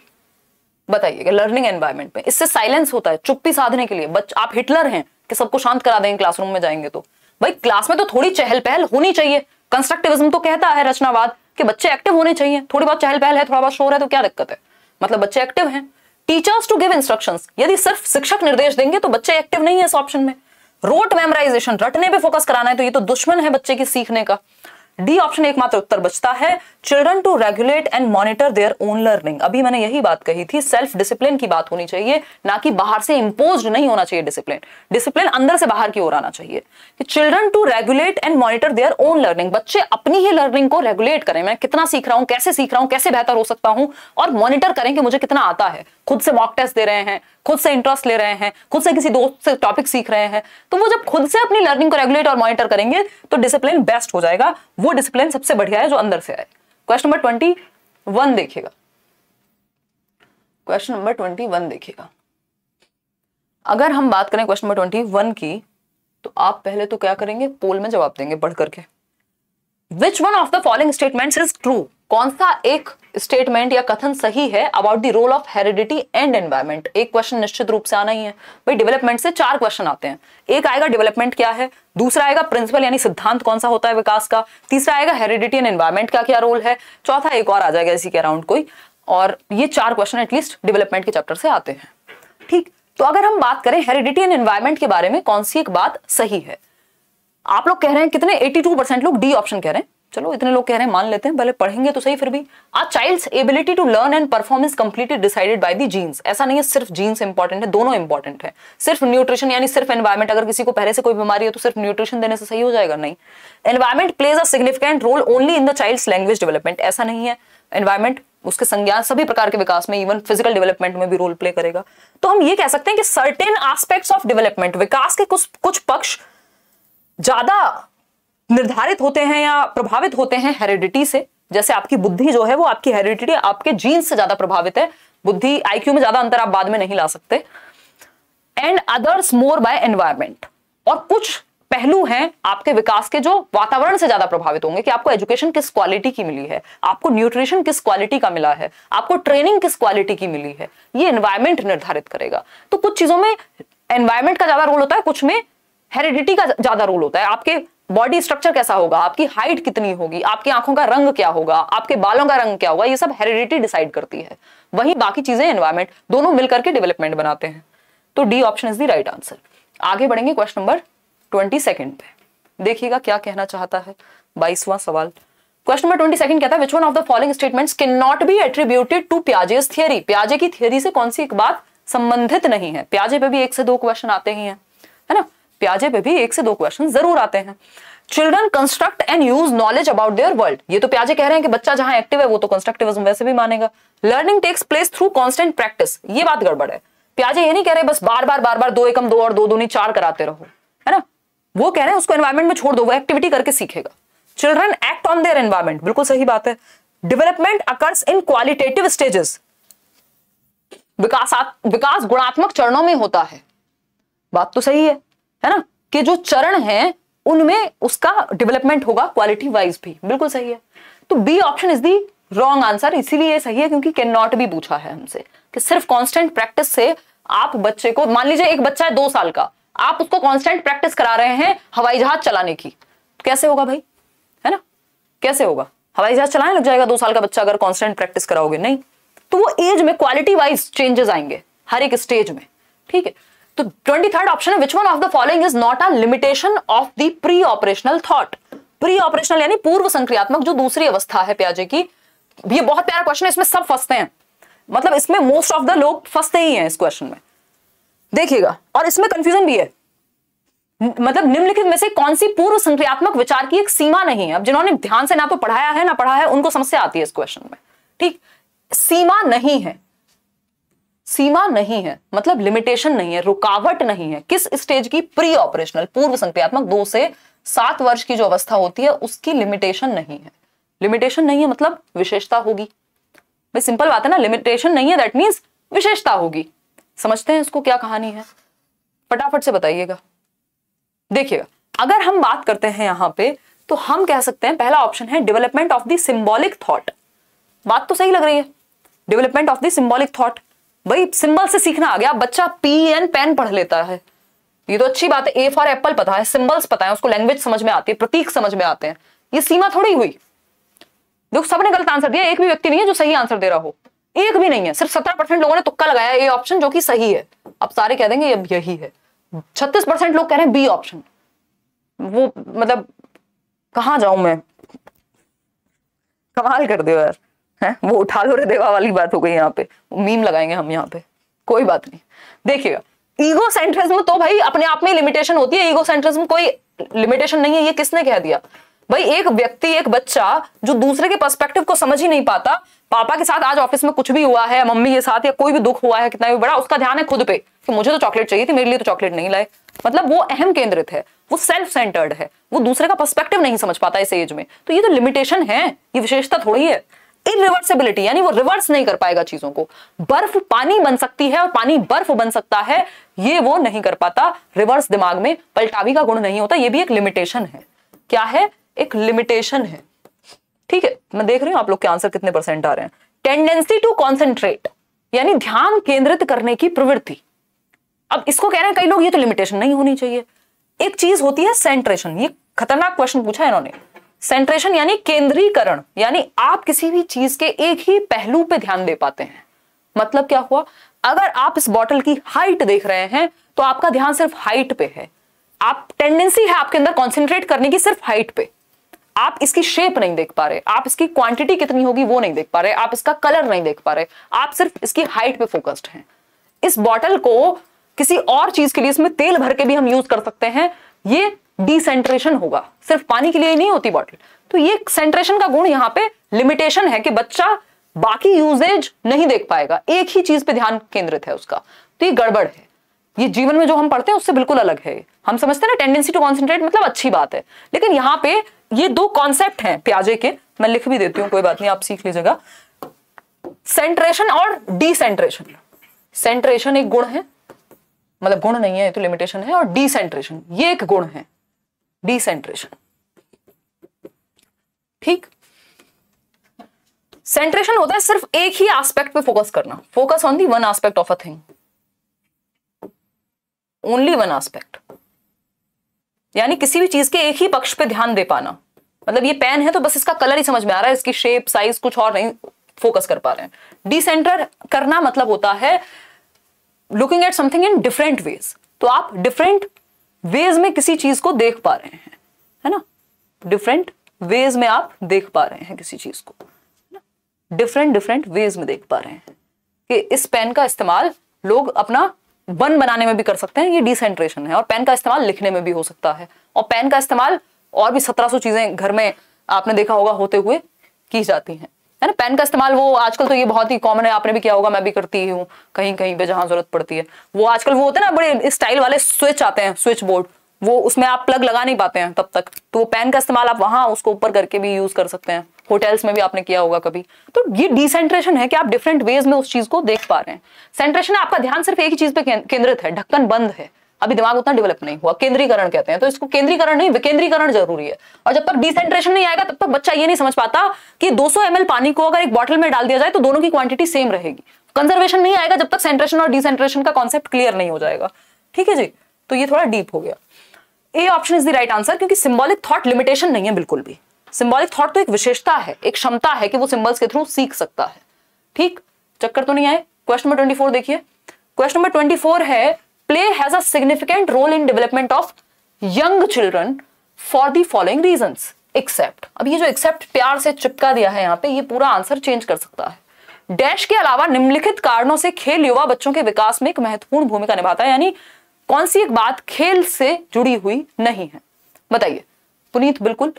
कि लर्निंग एनवायरमेंट में इससे साइलेंस होता है चुप्पी साधने के लिए बच आप हिटलर हैं कि सबको शांत करा देंगे क्लासरूम में जाएंगे तो भाई क्लास में तो थोड़ी चहल पहल होनी चाहिए कंस्ट्रक्टिविज्म तो कहता है रचनावाद कि बच्चे एक्टिव होने चाहिए थोड़ी बहुत चहल पहल है थोड़ा बहुत शोर है तो क्या दिक्कत है मतलब बच्चे एक्टिव है टीचर्स टू गिव इंस्ट्रक्शन यदि सिर्फ शिक्षक निर्देश देंगे तो बच्चे एक्टिव नहीं है इस ऑप्शन में रोट मेमोराइजेशन रटने पे फोकस कराना है तो ये तो दुश्मन है बच्चे की सीखने का डी ऑप्शन एकमात्र उत्तर बचता है children to regulate and monitor their own learning अभी मैंने यही बात कही थी सेल्फ डिसिप्लिन की बात होनी चाहिए ना कि बाहर से इंपोज नहीं होना चाहिए डिसिप्लिन डिसिप्लिन अंदर से बाहर की ओर आना चाहिए कि children to regulate and monitor their own learning बच्चे अपनी ही लर्निंग को रेगुलेट करें मैं कितना सीख रहा हूँ कैसे सीख रहा हूँ कैसे बेहतर हो सकता हूँ और मॉनिटर करें कि मुझे कितना आता है खुद से मॉक टेस्ट दे रहे हैं खुद से इंटरेस्ट ले रहे हैं खुद से किसी दोस्त से टॉपिक सीख रहे हैं तो वो जब खुद से अपनी लर्निंग को रेगुलेट और मॉनिटर करेंगे तो डिसिप्लिन बेस्ट हो जाएगा वो डिसिप्लिन सबसे बढ़िया है जो अंदर से आए क्वेश्चन नंबर ट्वेंटी वन देखिएगा क्वेश्चन नंबर ट्वेंटी वन देखिएगा अगर हम बात करें क्वेश्चन नंबर ट्वेंटी वन की तो आप पहले तो क्या करेंगे पोल में जवाब देंगे बढ़ करके which one of the following statement is true कौन सा एक स्टेटमेंट या कथन सही है about the role of heredity and environment एक क्वेश्चन निश्चित रूप से आना ही है भाई डेवलपमेंट से चार क्वेश्चन आते हैं एक आएगा डेवलपमेंट क्या है दूसरा आएगा प्रिंसिपल यानी सिद्धांत कौन सा होता है विकास का तीसरा आएगा हेरिडिटी एंड एनवायरमेंट का क्या रोल है चौथा एक और आ जाएगा इसी के अराउंड कोई और ये चार क्वेश्चन एटलीस्ट डेवलपमेंट के चैप्टर से आते हैं ठीक तो अगर हम बात करें हेरिडिटी एंड एनवायरमेंट के बारे में कौन सी एक बात सही है आप लोग कह रहे हैं कितने 82 परसेंट लोग डी ऑप्शन कह रहे हैं चलो इतने लोग कह रहे हैं मान लेते हैं पहले पढ़ेंगे तो सही फिर भी a child's ability to learn and perform is completely decided by the genes ऐसा नहीं है सिर्फ जीन्स इंपॉर्टेंट है दोनों इंपॉर्टेंट है सिर्फ न्यूट्रिशन यानी सिर्फ एनवायरमेंट अगर किसी को पहले से कोई बीमारी है तो सिर्फ न्यूट्रिशन देने से सही हो जाएगा नहीं environment plays a significant role only in the child's language development ऐसा नहीं है एनवायरमेंट उसके संज्ञान सभी प्रकार के विकास में इवन फिजिकल डेवलपमेंट में भी रोल प्ले करेगा तो हम ये कह सकते हैं कि सर्टेन आस्पेक्ट्स ऑफ डेवलपमेंट विकास के कुछ कुछ पक्ष ज्यादा निर्धारित होते हैं या प्रभावित होते हैं हेरिडिटी से जैसे आपकी बुद्धि जो है वो आपकी हेरिडिटी आपके जीन्स से ज्यादा प्रभावित है बुद्धि आईक्यू में ज्यादा अंतर आप बाद में नहीं ला सकते and others more by environment और कुछ पहलू हैं आपके विकास के जो वातावरण से ज्यादा प्रभावित होंगे कि आपको एजुकेशन किस क्वालिटी की मिली है आपको न्यूट्रिशन किस क्वालिटी का मिला है आपको ट्रेनिंग किस क्वालिटी की मिली है ये एनवायरमेंट निर्धारित करेगा तो कुछ चीजों में एनवायरमेंट का ज्यादा रोल होता है कुछ में हेरिडिटी का ज्यादा रोल होता है आपके बॉडी स्ट्रक्चर कैसा होगा आपकी हाइट कितनी होगी आपकी आंखों का रंग क्या होगा आपके बालों का रंग क्या होगा ये सब हेरिडिटी डिसाइड करती है वही बाकी चीजें एनवायरमेंट दोनों मिलकर के डेवलपमेंट बनाते हैं तो D option is the right answer आगे बढ़ेंगे क्वेश्चन नंबर ट्वेंटी सेकेंड पे देखिएगा क्या कहना चाहता है बाईसवां सवाल क्वेश्चन नंबर ट्वेंटी सेकंड कहता है which one of the following statements can not be attributed to प्याजे थियरी प्याजे की थियरी से कौन सी एक बात संबंधित नहीं है प्याजे पे भी एक से दो क्वेश्चन आते ही हैं है ना प्याजे पे भी एक से दो क्वेश्चन जरूर आते हैं children construct and use knowledge about their world ये तो प्याजे कह रहे हैं कि बच्चा जहां एक्टिव है वो तो कंस्ट्रक्टिविज्म वैसे भी मानेगा learning takes place through constant practice ये बात गड़बड़ है प्याजे ये नहीं कह रहे बस बार बार बार बार दो एकम दो और दो दो चार कराते रहो है ना वो कह रहे हैं उसको एनवायरमेंट में छोड़ दो वो एक्टिविटी करके सीखेगा children act on their environment बिल्कुल सही बात है development occurs in qualitative stages विकास गुणात्मक चरणों में होता है बात तो सही है है ना कि जो चरण है उनमें उसका डेवलपमेंट होगा क्वालिटी वाइज भी बिल्कुल सही है तो B option is the wrong answer इसीलिए सही है क्योंकि कैन नॉट भी पूछा है हमसे कि सिर्फ कांस्टेंट प्रैक्टिस से आप बच्चे को मान लीजिए एक बच्चा है दो साल का आप उसको कांस्टेंट प्रैक्टिस करा रहे हैं हवाई जहाज चलाने की कैसे होगा भाई है ना कैसे होगा हवाई जहाज चलाने लग जाएगा दो साल का बच्चा अगर कॉन्स्टेंट प्रैक्टिस कराओगे नहीं तो वो एज में क्वालिटी वाइज चेंजेस आएंगे हर एक स्टेज में ठीक है तो twenty third option which one of the following is not a limitation of the pre operational thought pre operational यानी पूर्व संक्रियात्मक जो दूसरी अवस्था है प्याजे की ये बहुत प्यारा क्वेश्चन है इसमें सब फंसते हैं मतलब इसमें मोस्ट ऑफ द लोग फंसते ही हैं इस क्वेश्चन में देखिएगा और इसमें कंफ्यूजन भी है मतलब निम्नलिखित में से कौन सी पूर्व संक्रियात्मक विचार की एक सीमा नहीं है अब जिन्होंने ध्यान से ना तो पढ़ाया है ना पढ़ा है उनको समस्या आती है इस क्वेश्चन में ठीक सीमा नहीं है सीमा नहीं है मतलब लिमिटेशन नहीं है रुकावट नहीं है किस स्टेज की प्री ऑपरेशनल पूर्व संक्रियात्मक दो से सात वर्ष की जो अवस्था होती है उसकी लिमिटेशन नहीं है लिमिटेशन नहीं है मतलब विशेषता होगी भाई सिंपल बात है ना लिमिटेशन नहीं है दैट मीन्स विशेषता होगी समझते हैं इसको क्या कहानी है फटाफट से बताइएगा देखिएगा अगर हम बात करते हैं यहां पे तो हम कह सकते हैं पहला ऑप्शन है development of the symbolic thought बात तो सही लग रही है development of the symbolic thought भाई सिंबल से सीखना आ गया बच्चा पी एन पेन पढ़ लेता है ये तो अच्छी बात है ए फॉर एप्पल पता है सिंबल्स पता है उसको लैंग्वेज समझ में आती है प्रतीक समझ में आते हैं ये सीमा थोड़ी हुई देखो सबने गलत आंसर दिया एक भी व्यक्ति नहीं है जो सही आंसर दे रहा हो एक भी नहीं है सिर्फ सत्रह परसेंट लोगों ने तुक्का लगाया ए ऑप्शन जो कि सही है अब सारे कह देंगे अब यही है छत्तीस परसेंट लोग कह रहे हैं बी ऑप्शन वो मतलब कहा जाऊं मैं कमाल कर दो यार है वो उठा लो रे देवा वाली बात हो गई यहाँ पे मीम लगाएंगे हम यहाँ पे कोई बात नहीं देखिएगा ईगो सेंट्रिज्म तो भाई अपने आप में लिमिटेशन होती है ईगो सेंट्रिज्म कोई लिमिटेशन नहीं है ये किसने कह दिया भाई एक व्यक्ति एक बच्चा जो दूसरे के पर्सपेक्टिव को समझ ही नहीं पाता पापा के साथ आज ऑफिस में कुछ भी हुआ है मम्मी के साथ या कोई भी दुख हुआ है कितना भी बड़ा उसका ध्यान है खुद पे कि मुझे तो चॉकलेट चाहिए थी मेरे लिए तो चॉकलेट नहीं लाए मतलब वो अहम केंद्रित है वो सेल्फ सेंटर्ड है वो दूसरे का पर्सपेक्टिव नहीं समझ पाता इस एज में तो ये तो लिमिटेशन है ये विशेषता थोड़ी है इरिवर्सिबिलिटी यानी वो रिवर्स नहीं कर पाएगा चीजों को बर्फ पानी बन सकती है और पानी बर्फ बन सकता है ये वो नहीं कर पाता रिवर्स दिमाग में पलटावी का गुण नहीं होता ये भी एक लिमिटेशन है क्या है एक लिमिटेशन है ठीक है मैं देख रही हूं आप लोग के आंसर कितने परसेंट आ रहे हैं टेंडेंसी टू कॉन्सेंट्रेट यानी ध्यान केंद्रित करने की प्रवृत्ति अब इसको कह रहे हैं कई लोग ये तो लिमिटेशन नहीं होनी चाहिए एक चीज होती है सेंट्रेशन ये खतरनाक क्वेश्चन पूछा है इन्होंने सेंट्रेशन यानी केंद्रीकरण यानी आप किसी भी चीज के एक ही पहलू पे ध्यान दे पाते हैं मतलब क्या हुआ अगर आप इस बॉटल की हाइट देख रहे हैं तो आपका ध्यान सिर्फ हाइट पे है आप टेंडेंसी है आपके अंदर कॉन्सेंट्रेट करने की सिर्फ हाइट पे आप इसकी शेप नहीं देख पा रहे आप इसकी क्वांटिटी कितनी होगी वो नहीं देख पा रहे आप इसका कलर नहीं देख पा रहे आप सिर्फ इसकी हाइट पे फोकस्ड हैं इस बॉटल को किसी और चीज के लिए इसमें तेल भर के भी हम यूज कर सकते हैं ये डिसेंट्रेशन होगा सिर्फ पानी के लिए ही नहीं होती बॉटल तो ये सेंट्रेशन का गुण यहाँ पे लिमिटेशन है कि बच्चा बाकी यूजेज नहीं देख पाएगा एक ही चीज पे ध्यान केंद्रित है उसका तो ये गड़बड़ है ये जीवन में जो हम पढ़ते हैं उससे बिल्कुल अलग है हम समझते हैं ना टेंडेंसी टू कॉन्सेंट्रेट मतलब अच्छी बात है लेकिन यहाँ पे ये दो कॉन्सेप्ट हैं प्याजे के मैं लिख भी देती हूँ कोई बात नहीं आप सीख लीजिएगा सेंट्रेशन और डिसेंट्रेशन सेंट्रेशन एक गुण है मतलब गुण नहीं है तो लिमिटेशन है और डिसेंट्रेशन ये एक गुण है डिसेंट्रेशन ठीक सेंट्रेशन होता है सिर्फ एक ही एस्पेक्ट पे फोकस करना focus on the one aspect of a thing only one aspect यानी किसी भी चीज के एक ही पक्ष पे ध्यान दे पाना मतलब ये पेन है तो बस इसका कलर ही समझ में आ रहा है इसकी शेप साइज कुछ और नहीं फोकस कर पा रहे हैं डिसेंटर करना मतलब होता है looking at something in different ways तो आप डिफरेंट वेज में किसी चीज को देख पा रहे हैं है ना डिफरेंट वेज में आप देख पा रहे हैं किसी चीज को डिफरेंट डिफरेंट वेज में देख पा रहे हैं कि इस पेन का इस्तेमाल लोग अपना बन बनाने में भी कर सकते हैं ये डिसेंट्रेशन है और पेन का इस्तेमाल लिखने में भी हो सकता है और पेन का इस्तेमाल और भी सत्रह चीजें घर में आपने देखा होगा होते हुए की जाती हैं है ना पेन का इस्तेमाल वो आजकल तो ये बहुत ही कॉमन है आपने भी किया होगा मैं भी करती हूँ कहीं कहीं पे जहां जरूरत पड़ती है वो आजकल वो होते हैं ना बड़े स्टाइल वाले स्विच आते हैं स्विच बोर्ड वो उसमें आप प्लग लगा नहीं पाते हैं तब तक तो वो पेन का इस्तेमाल आप वहां उसको ऊपर करके भी यूज कर सकते हैं होटल्स में भी आपने किया होगा कभी तो ये डिसेंट्रेशन है कि आप डिफरेंट वेज में उस चीज को देख पा रहे हैं सेंट्रेशन है आपका ध्यान सिर्फ एक ही चीज पे केंद्रित है ढक्कन बंद है अभी दिमाग उतना डेवलप नहीं हुआ केंद्रीकरण कहते हैं तो इसको केंद्रीकरण नहीं विकेंद्रीकरण जरूरी है और जब तक डिसेंट्रेशन नहीं आएगा तब तक बच्चा ये नहीं समझ पाता कि 200 सौ पानी को अगर एक बॉटल में डाल दिया जाए तो दोनों की क्वांटिटी सेम रहेगी कंजर्वेशन नहीं आएगा जब तक सेंट्रेशन और डिसेंट्रेशन का कॉन्सेप्ट क्लियर नहीं हो जाएगा ठीक है जी तो ये थोड़ा डीप हो गया A option is the right answer क्योंकि सिंबॉलिक थॉट लिमिटेशन नहीं है बिल्कुल भी सिंबॉलिक थॉट तो एक विशेषता है एक क्षमता है कि वो सिंबल्स के थ्रू सीख सकता है ठीक चक्कर तो नहीं आए क्वेश्चन नंबर ट्वेंटी देखिए क्वेश्चन नंबर ट्वेंटी है play has a role in development of young children for the following reason except अब ये जो एक्सेप्ट प्यार से चिपका दिया है यहाँ पे ये पूरा आंसर चेंज कर सकता है डैश के अलावा निम्नलिखित कारणों से खेल युवा बच्चों के विकास में एक महत्वपूर्ण भूमिका निभाता है यानी कौन सी एक बात खेल से जुड़ी हुई नहीं है बताइए पुनीत बिल्कुल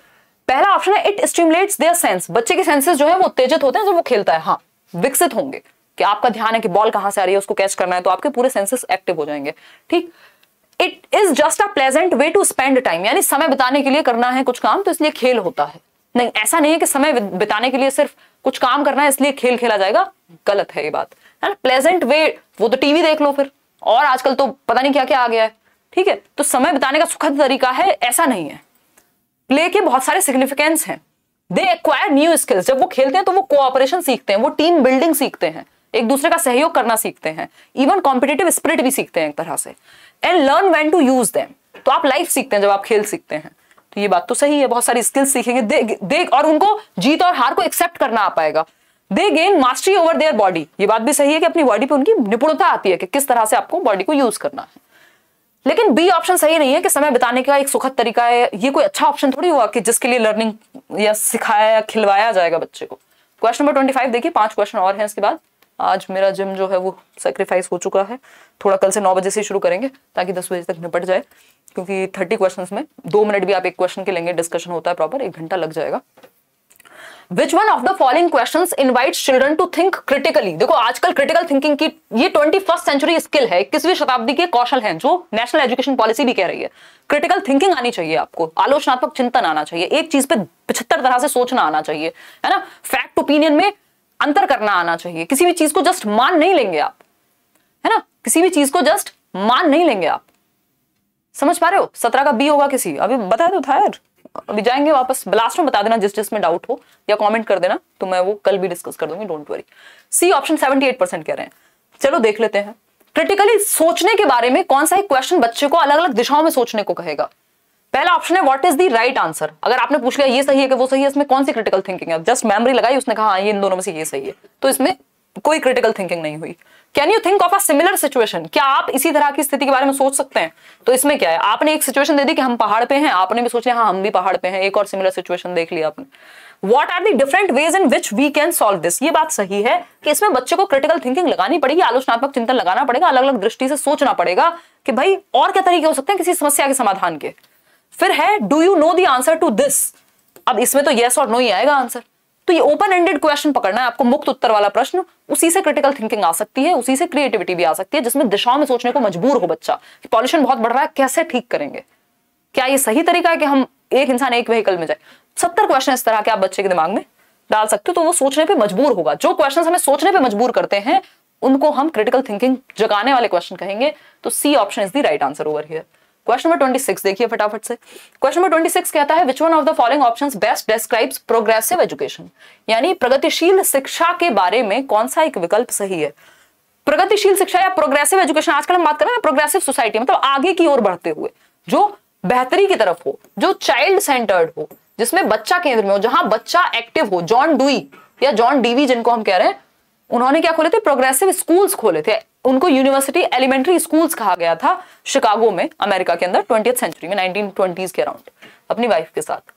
पहला ऑप्शन है इट स्टिमुलेट्स देयर सेंस बच्चे के सेंसेस जो है वो उत्तेजित होते हैं जब वो खेलता है हाँ विकसित होंगे कि आपका ध्यान है कि बॉल कहां से आ रही है उसको कैच करना है तो आपके पूरे सेंसेस एक्टिव हो जाएंगे ठीक it is just a pleasant way to spend time यानी समय बिताने के लिए करना है कुछ काम तो इसलिए खेल होता है नहीं ऐसा नहीं है कि समय बिताने के लिए सिर्फ कुछ काम करना है इसलिए खेल खेला जाएगा गलत है ये बात है ना प्लेजेंट वे वो तो टीवी देख लो फिर और आजकल तो पता नहीं क्या क्या आ गया है ठीक है तो समय बिताने का सुखद तरीका है ऐसा नहीं है प्ले के बहुत सारे सिग्निफिकेंस हैं दे एक्वायर न्यू स्किल्स जब वो खेलते हैं तो वो कोऑपरेशन सीखते हैं वो टीम बिल्डिंग सीखते हैं एक दूसरे का सहयोग करना सीखते हैं इवन कॉम्पिटेटिव स्पिरिट भी सीखते हैं एक तरह से and learn when to use them तो आप लाइफ सीखते हैं जब आप खेल सीखते हैं तो ये बात तो सही है बहुत सारी स्किल्स सीखेंगे दे, दे और उनको जीत और हार को एक्सेप्ट करना आ पाएगा they gain mastery over their body ये बात भी सही है कि अपनी बॉडी पे उनकी निपुणता आती है कि किस तरह से आपको बॉडी को यूज करना है लेकिन बी ऑप्शन सही नहीं है कि समय बिताने का एक सुखद तरीका है ये कोई अच्छा ऑप्शन थोड़ी हुआ कि जिसके लिए लर्निंग या सिखाया या खिलवाया जाएगा बच्चे को क्वेश्चन नंबर ट्वेंटी फाइव देखिए पांच क्वेश्चन और हैं इसके बाद आज मेरा जिम जो है वो सेक्रीफाइस हो चुका है थोड़ा कल से नौ बजे से शुरू करेंगे ताकि दस बजे तक निपट जाए क्योंकि थर्टी क्वेश्चन में दो मिनट भी आप एक क्वेश्चन के लेंगे डिस्कशन होता है प्रॉपर एक घंटा लग जाएगा which one of the following question invite children to think critically देखो आजकल क्रिटिकल थिंकिंग की ये ट्वेंटी फर्स्ट सेंचुरी स्किल है किसवीं शताब्दी के कौशल है जो नेशनल एजुकेशन पॉलिसी भी कह रही है क्रिटिकल थिंकिंग आनी चाहिए आपको आलोचनात्मक चिंतन आना चाहिए एक चीज पे पिछहत्तर तरह से सोचना आना चाहिए है ना फैक्ट ओपिनियन में अंतर करना आना चाहिए किसी भी चीज को जस्ट मान नहीं लेंगे आप है ना किसी भी चीज को जस्ट मान नहीं लेंगे आप समझ पा रहे हो सत्रह का बी होगा किसी अभी बता दो था यार अभी जाएंगे वापस ब्लास्ट में बता देना जिस जिसमें डाउट हो या कमेंट कर देना तो मैं वो कल भी डिस्कस कर दूंगी don't worry C option 78 percent कह रहे हैं चलो देख लेते हैं क्रिटिकली सोचने के बारे में कौन सा एक क्वेश्चन बच्चे को अलग अलग दिशाओं में सोचने को कहेगा पहला ऑप्शन है what is the right answer अगर आपने पूछ लिया ये सही है कि वो सही है इसमें कौन सी क्रिटिकल थिंकिंग है जस्ट मेमोरी लगाई उसने कहा हाँ, ये इन दोनों में से ये सही है तो इसमें कोई क्रिटिकल थिंकिंग नहीं हुई can you think of a similar situation क्या आप इसी तरह की स्थिति के बारे में सोच सकते हैं तो इसमें क्या है आपने एक सिचुएशन दे दी कि हम पहाड़ पे हैं आपने भी सोच लिया हाँ हम भी पहाड़ पे हैं एक और सिमिलर सिचुएशन देख लिया आपने what are the different ways in which we can solve this ये बात सही है कि इसमें बच्चे को क्रिटिकल थिंकिंग लगानी पड़ेगी आलोचनात्मक चिंतन लगाना पड़ेगा अलग अलग दृष्टि से सोचना पड़ेगा कि भाई और क्या तरीके हो सकते हैं किसी समस्या के समाधान के फिर है do you know the answer to this अब इसमें तो येस और नो ही आएगा आंसर तो ये ओपन एंडेड क्वेश्चन पकड़ना है आपको मुक्त उत्तर वाला प्रश्न उसी से क्रिटिकल थिंकिंग आ सकती है उसी से क्रिएटिविटी भी आ सकती है जिसमें दिशाओं में सोचने को मजबूर हो बच्चा कि पॉल्यूशन बहुत बढ़ रहा है कैसे ठीक करेंगे क्या ये सही तरीका है कि हम एक इंसान एक व्हीकल में जाए सत्तर क्वेश्चन इस तरह के आप बच्चे के दिमाग में डाल सकते हो तो वो सोचने पर मजबूर होगा जो क्वेश्चन हमें सोचने पर मजबूर करते हैं उनको हम क्रिटिकल थिंकिंग जगाने वाले क्वेश्चन कहेंगे तो C option is the right answer over here question number twenty six देखिए फटाफट से क्वेश्चन नंबर ट्वेंटी सिक्स कहता है which one of the following options best describes progressive education यानी प्रगतिशील शिक्षा के बारे में कौन सा एक विकल्प सही है प्रगतिशील शिक्षा या प्रोग्रेसिव एजुकेशन आजकल हम बात कर रहे हैं प्रोग्रेसिव सोसाइटी मतलब आगे की ओर बढ़ते हुए जो बेहतरी की तरफ हो जो चाइल्ड सेंटर्ड हो जिसमें बच्चा केंद्र में हो जहां बच्चा एक्टिव हो जॉन डुई या जॉन डीवी जिनको हम कह रहे हैं उन्होंने क्या खोले थे प्रोग्रेसिव स्कूल्स खोले थे उनको यूनिवर्सिटी एलिमेंट्री स्कूल्स कहा गया था शिकागो में अमेरिका के अंदर ट्वेंटी सेंचुरी में नाइनटीन के अराउंड अपनी वाइफ के साथ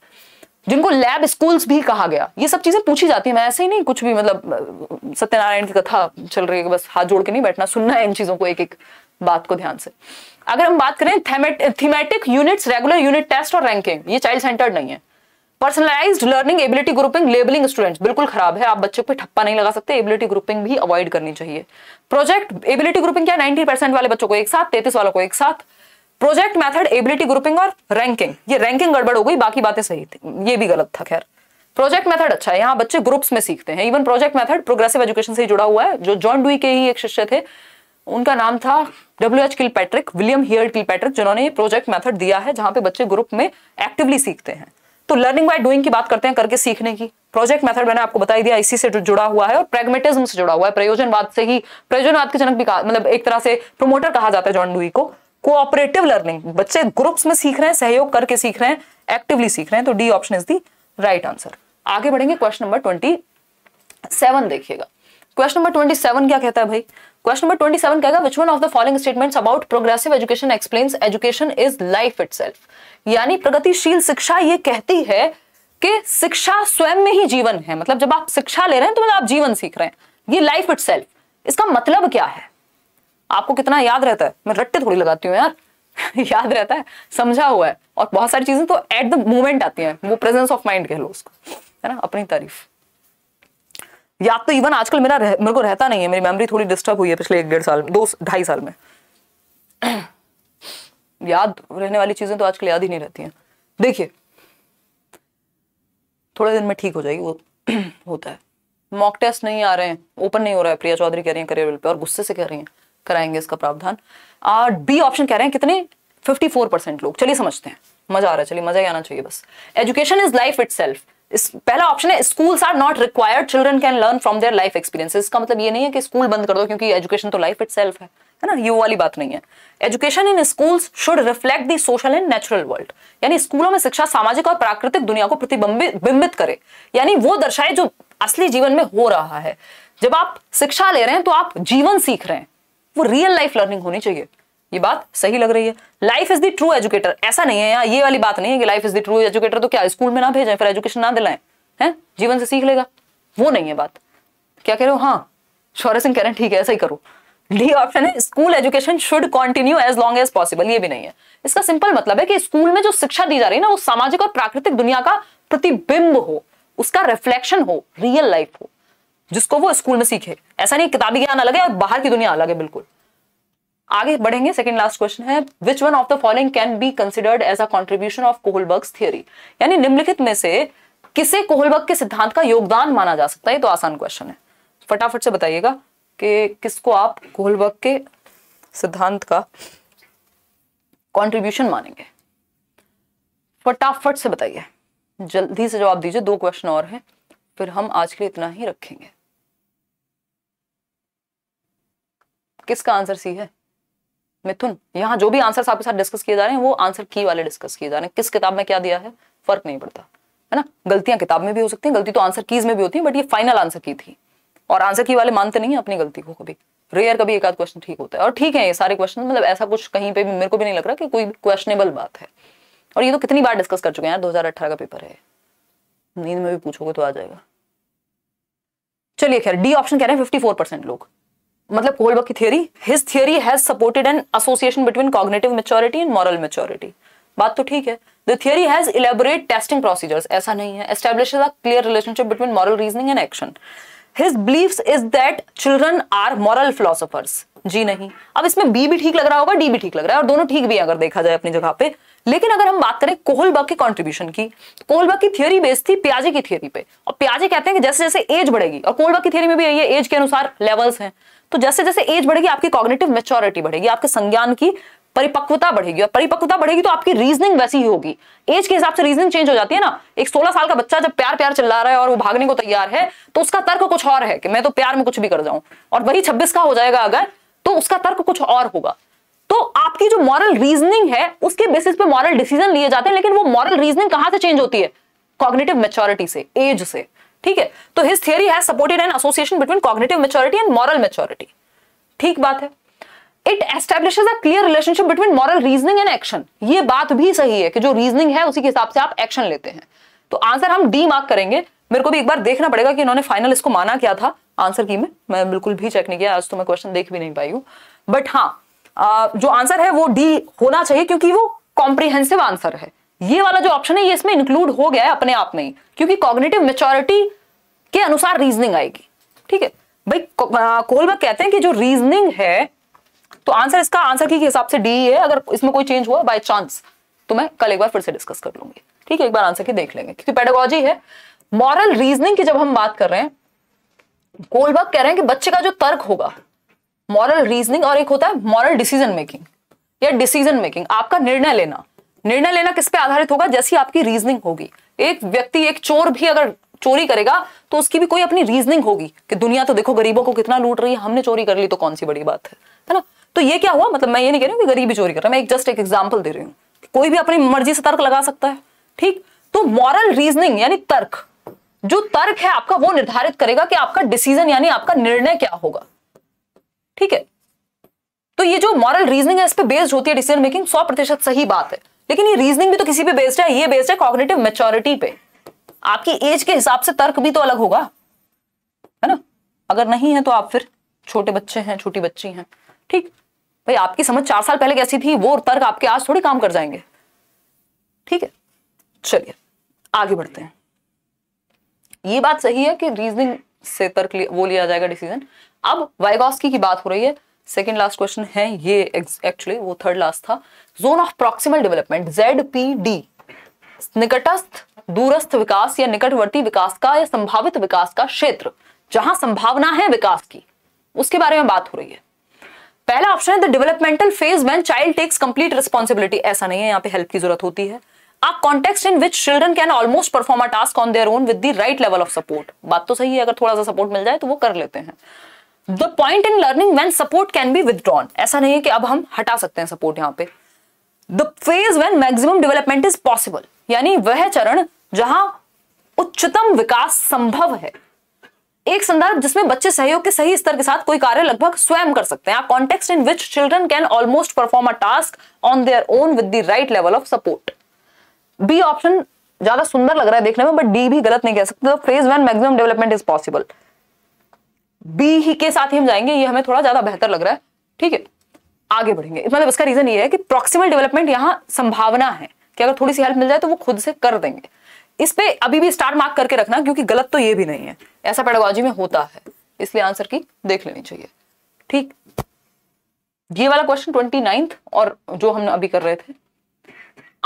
जिनको लैब स्कूल्स भी कहा गया ये सब चीजें पूछी जाती है मैं ऐसे ही नहीं कुछ भी मतलब सत्यनारायण की कथा चल रही है बस हाथ जोड़ के नहीं बैठना सुनना है इन चीजों को एक एक बात को ध्यान से अगर हम बात करें thematic units regular unit test और रैंकिंग ये चाइल्ड सेंटर्ड नहीं है personalised learning ability grouping labelling students बिल्कुल खराब है आप बच्चों पे ठप्पा नहीं लगा सकते एबिलिटी ग्रुपिंग भी अवॉइड करनी चाहिए प्रोजेक्ट एबिलिटी ग्रुपिंग क्या 90 परसेंट वाले बच्चों को एक साथ तैतीस वालों को एक साथ प्रोजेक्ट मेथड एबिलिटी ग्रुपिंग और रैंकिंग ये रैंकिंग गड़बड़ हो गई बाकी बातें सही थी ये भी गलत था खैर प्रोजेक्ट मेथड अच्छा है यहाँ बच्चे ग्रुप्स में सीखते हैं even project method progressive education से जुड़ा हुआ है जो जॉन डुई के ही एक शिष्य थे उनका नाम था W H Kilpatrick William Heard Kilpatrick जिन्होंने प्रोजेक्ट मैथड दिया है जहां पे बच्चे ग्रुप में एक्टिवली सीखते हैं तो लर्निंग बाय डूइंग की बात करते हैं करके सीखने की प्रोजेक्ट मेथड मैंने आपको बताई दिया इसी से जुड़ा हुआ है और प्रेगमेटिज्म से जुड़ा हुआ है प्रयोजनवाद से ही प्रयोजनवाद के जनक भी मतलब एक तरह से प्रोमोटर कहा जाता है जॉन डुई को कोऑपरेटिव लर्निंग बच्चे ग्रुप्स में सीख रहे हैं सहयोग करके सीख रहे हैं एक्टिवली सीख रहे हैं तो D option is the right answer आगे बढ़ेंगे क्वेश्चन नंबर ट्वेंटी देखिएगा क्वेश्चन नंबर ट्वेंटी क्या कहता है भाई क्वेश्चन नंबर ट्वेंटी सेवन कहेगा which one of the following statements about progressive education explains education is life itself यानी प्रगतिशील शिक्षा ये कहती है कि शिक्षा स्वयं में ही जीवन है मतलब जब आप शिक्षा ले रहे हैं तो मतलब आप जीवन सीख रहे हैं ये लाइफ इटसेल्फ इसका मतलब क्या है आपको कितना याद रहता है मैं रट्टे थोड़ी लगाती हूँ यार याद रहता है समझा हुआ है और बहुत सारी चीजें तो एट द मोमेंट आती हैं वो प्रेजेंस ऑफ माइंड कह लो उसको है ना अपनी तारीफ याद तो इवन आजकल मेरा रह, मेरे को रहता नहीं है मेरी मेमोरी थोड़ी डिस्टर्ब हुई है पिछले एक डेढ़ साल दो ढाई साल में याद रहने वाली चीज़ें तो आजकल याद ही नहीं रहती हैं देखिए थोड़े दिन में ठीक हो जाएगी वो होता है मॉक टेस्ट नहीं आ रहे हैं ओपन नहीं हो रहा है प्रिया चौधरी कह रही है करियर पे और गुस्से से कह रही है कराएंगे इसका प्रावधान और बी ऑप्शन कह रहे हैं कितने 54 परसेंट लोग चलिए समझते हैं मजा आ रहा है चलिए मजा ही आना चाहिए बस एजुकेशन इज लाइफ इट पहला ऑप्शन है schools are not required children can learn from their life experiences इसका मतलब ये नहीं है कि स्कूल बंद कर दो क्योंकि एजुकेशन तो लाइफ इट है है ना ये वाली बात नहीं है education in schools should reflect the social and natural world यानी स्कूलों में शिक्षा सामाजिक और प्राकृतिक दुनिया को प्रतिबिंबित करे यानी वो दर्शाए जो असली जीवन में हो रहा है जब आप शिक्षा ले रहे हैं तो आप जीवन सीख रहे हैं वो रियल लाइफ लर्निंग होनी चाहिए ये बात सही लग रही है life is the true educator ऐसा नहीं है यहाँ ये वाली बात नहीं है कि life is the true educator तो क्या स्कूल में ना भेजें फिर एजुकेशन ना दिलाएं हैं जीवन से सीख लेगा वो नहीं है बात क्या कह रहे हो हाँ शौर्य सिंह कह रहे हैं ठीक है ऐसा ही करो डी ऑप्शन है school education should continue as long as possible ये भी नहीं है इसका सिंपल मतलब है कि स्कूल में जो शिक्षा दी जा रही है ना वो सामाजिक और प्राकृतिक दुनिया का प्रतिबिंब हो उसका रिफ्लेक्शन हो रियल लाइफ हो जिसको वो स्कूल में सीखे ऐसा नहीं किताबी ज्ञान अलग है और बाहर की दुनिया अलग है बिल्कुल आगे बढ़ेंगे सेकंड लास्ट क्वेश्चन है which one of the following can be considered as a contribution of Kohlberg theory यानी निम्नलिखित में से किसे कोहलबर्ग के सिद्धांत का योगदान माना जा सकता है तो आसान क्वेश्चन है फटाफट से बताइएगा कि किसको आप कोहलबर्ग के सिद्धांत का कॉन्ट्रीब्यूशन मानेंगे फटाफट से बताइए जल्दी से जवाब दीजिए दो क्वेश्चन और हैं फिर हम आज के लिए इतना ही रखेंगे किसका आंसर सी है मिथुन यहाँ जो भी आंसर आपके साथ डिस्कस किए जा रहे हैं वो आंसर की वाले डिस्कस किए जा रहे हैं किस किताब में क्या दिया है फर्क नहीं पड़ता है ना गलतियां किताब में भी हो सकती हैं गलती तो आंसर कीज में भी होती है बट ये फाइनल आंसर की थी और आंसर की वाले मानते नहीं है अपनी गलती को कभी रेयर कभी एक आध क्वेश्चन ठीक होता है और ठीक है ये सारे क्वेश्चन मतलब ऐसा कुछ कहीं पे भी मेरे को भी नहीं लग रहा कि कोई क्वेश्चनेबल बात है और ये तो कितनी बार डिस्कस कर चुके हैं दो हजार का पेपर है नींद में भी पूछोगे तो आ जाएगा चलिए खैर डी ऑप्शन कह रहे हैं फिफ्टी लोग मतलब कोलबर्ग की theory his theory has supported an association between cognitive maturity and moral maturity बात तो ठीक है the theory has elaborate testing procedures ऐसा नहीं है establish a clear relationship between moral reasoning and action his beliefs is that children are moral philosophers जी नहीं अब इसमें बी भी ठीक लग रहा होगा डी भी ठीक लग रहा है और दोनों ठीक भी अगर देखा जाए अपनी जगह पे लेकिन अगर हम बात करें कोहलबर्ग के कंट्रीब्यूशन की कोहलबर्ग की थियोरी बेस्ड थी प्याजे की थियोरी पे और प्याजे कहते हैं कि जैसे जैसे एज बढ़ेगी और कोहलबर्ग की थियोरी में भी यही है एज के अनुसार लेवल्स हैं तो जैसे जैसे एज बढ़ेगी आपकी कॉग्नेटिव मेच्योरिटी बढ़ेगी आपके संज्ञान की परिपक्वता बढ़ेगी और परिपक्वता बढ़ेगी तो आपकी रीजनिंग वैसी ही होगी एज के हिसाब से रीजनिंग चेंज हो जाती है ना एक 16 साल का बच्चा जब प्यार प्यार चिल्ला रहा है और वो भागने को तैयार है तो उसका तर्क कुछ और है कि मैं तो प्यार में कुछ भी कर जाऊं और वही छब्बीस का हो जाएगा अगर तो उसका तर्क कुछ और होगा तो आपकी जो मॉरल रीजनिंग है उसके बेसिस पे मॉरल डिसीजन लिए जाते हैं लेकिन वो मॉरल रीजनिंग कहां से चेंज होती है कॉग्नेटिव मेच्योरिटी से एज से ठीक है तो his theory has supported an association between cognitive maturity and moral maturity ठीक बात है it establish a clear relationship between moral reasoning and action ये बात भी सही है कि जो रीजनिंग है उसी के हिसाब से आप एक्शन लेते हैं तो आंसर हम डी मार्क करेंगे मेरे को भी एक बार देखना पड़ेगा कि इन्होंने फाइनल इसको माना क्या था आंसर की में मैं बिल्कुल भी चेक नहीं किया आज तो मैं क्वेश्चन देख भी नहीं पाई हूं बट हाँ जो आंसर है वो डी होना चाहिए क्योंकि वो कॉम्प्रिहेंसिव आंसर है ये वाला जो ऑप्शन है ये इसमें इंक्लूड हो गया है अपने आप में क्योंकि कॉग्नेटिव मेच्योरिटी के अनुसार रीजनिंग आएगी ठीक है भाई कोलबर्ग कहते हैं कि जो रीजनिंग है तो आंसर इसका आंसर की हिसाब से डी e है अगर इसमें कोई चेंज हुआ बाय चांस तो मैं कल एक बार फिर से डिस्कस कर लूंगी ठीक है एक बार आंसर की देख लेंगे क्योंकि पेडागोजी है मॉरल रीजनिंग की जब हम बात कर रहे हैं कोलबर्ग कह रहे हैं कि बच्चे का जो तर्क होगा मॉरल रीजनिंग और एक होता है मॉरल डिसीजन मेकिंग या डिसीजन मेकिंग आपका निर्णय लेना निर्णय लेना किस पे आधारित होगा जैसी आपकी रीजनिंग होगी एक व्यक्ति एक चोर भी अगर चोरी करेगा तो उसकी भी कोई अपनी रीजनिंग होगी कि दुनिया तो देखो गरीबों को कितना लूट रही है हमने चोरी कर ली तो कौन सी बड़ी बात है ना तो ये क्या हुआ मतलब मैं ये नहीं कह रही हूँ कि गरीबी चोरी कर रहा मैं एक जस्ट एक एग्जाम्पल दे रही हूँ कोई भी अपनी मर्जी से तर्क लगा सकता है ठीक तो मॉरल रीजनिंग यानी तर्क जो तर्क है आपका वो निर्धारित करेगा कि आपका डिसीजन यानी आपका निर्णय क्या होगा ठीक है तो ये जो मॉरल रीजनिंग है इस पर बेस्ड होती है डिसीजन मेकिंग सौ प्रतिशत सही बात है लेकिन ये रीजनिंग भी तो किसी पे बेस्ड है ये बेस्ड है कॉग्नेटिव मेच्योरिटी पे आपकी एज के हिसाब से तर्क भी तो अलग होगा है ना अगर नहीं है तो आप फिर छोटे बच्चे हैं छोटी बच्ची हैं ठीक भाई आपकी समझ चार साल पहले कैसी थी वो तर्क आपके आज थोड़ी काम कर जाएंगे ठीक है चलिए आगे बढ़ते हैं ये बात सही है कि रीजनिंग से तर्क वो लिया जाएगा डिसीजन अब वाइगॉस्की की बात हो रही है सेकेंड लास्ट क्वेश्चन है ये एक्चुअली वो थर्ड लास्ट था zone of proximal development Z P D निकटस्थ दूरस्थ विकास या निकटवर्ती विकास का या संभावित विकास का क्षेत्र जहां संभावना है विकास की उसके बारे में बात हो रही है पहला ऑप्शन है the developmental phase when child takes complete responsibility ऐसा नहीं है यहाँ पे हेल्प की जरूरत होती है आप context in which children can almost perform a task on their own with the right level of support बात तो सही है अगर थोड़ा सा सपोर्ट मिल जाए तो वो कर लेते हैं the point in learning when support can be withdrawn ऐसा नहीं है कि अब हम हटा सकते हैं सपोर्ट यहाँ पे the phase when maximum development is possible यानी वह चरण जहां उच्चतम विकास संभव है एक संदर्भ जिसमें बच्चे सहयोग के सही स्तर के साथ कोई कार्य लगभग स्वयं कर सकते हैं context in which children can almost perform a task on their own with the right level of support B option ज्यादा सुंदर लग रहा है देखने में बट डी भी गलत नहीं कह सकते phase when maximum development is possible B ही के साथ ही हम जाएंगे ये हमें थोड़ा ज्यादा बेहतर लग रहा है ठीक है आगे बढ़ेंगे मतलब इसका रीजन ये है कि प्रॉक्सिमल डेवलपमेंट यहाँ संभावना है कि अगर थोड़ी सी हेल्प मिल जाए तो वो खुद से कर देंगे इस पर अभी भी स्टार मार्क करके रखना क्योंकि गलत तो ये भी नहीं है ऐसा पेडोलॉजी में होता है इसलिए आंसर की देख लेनी चाहिए ठीक ये वाला क्वेश्चन ट्वेंटी और जो हम अभी कर रहे थे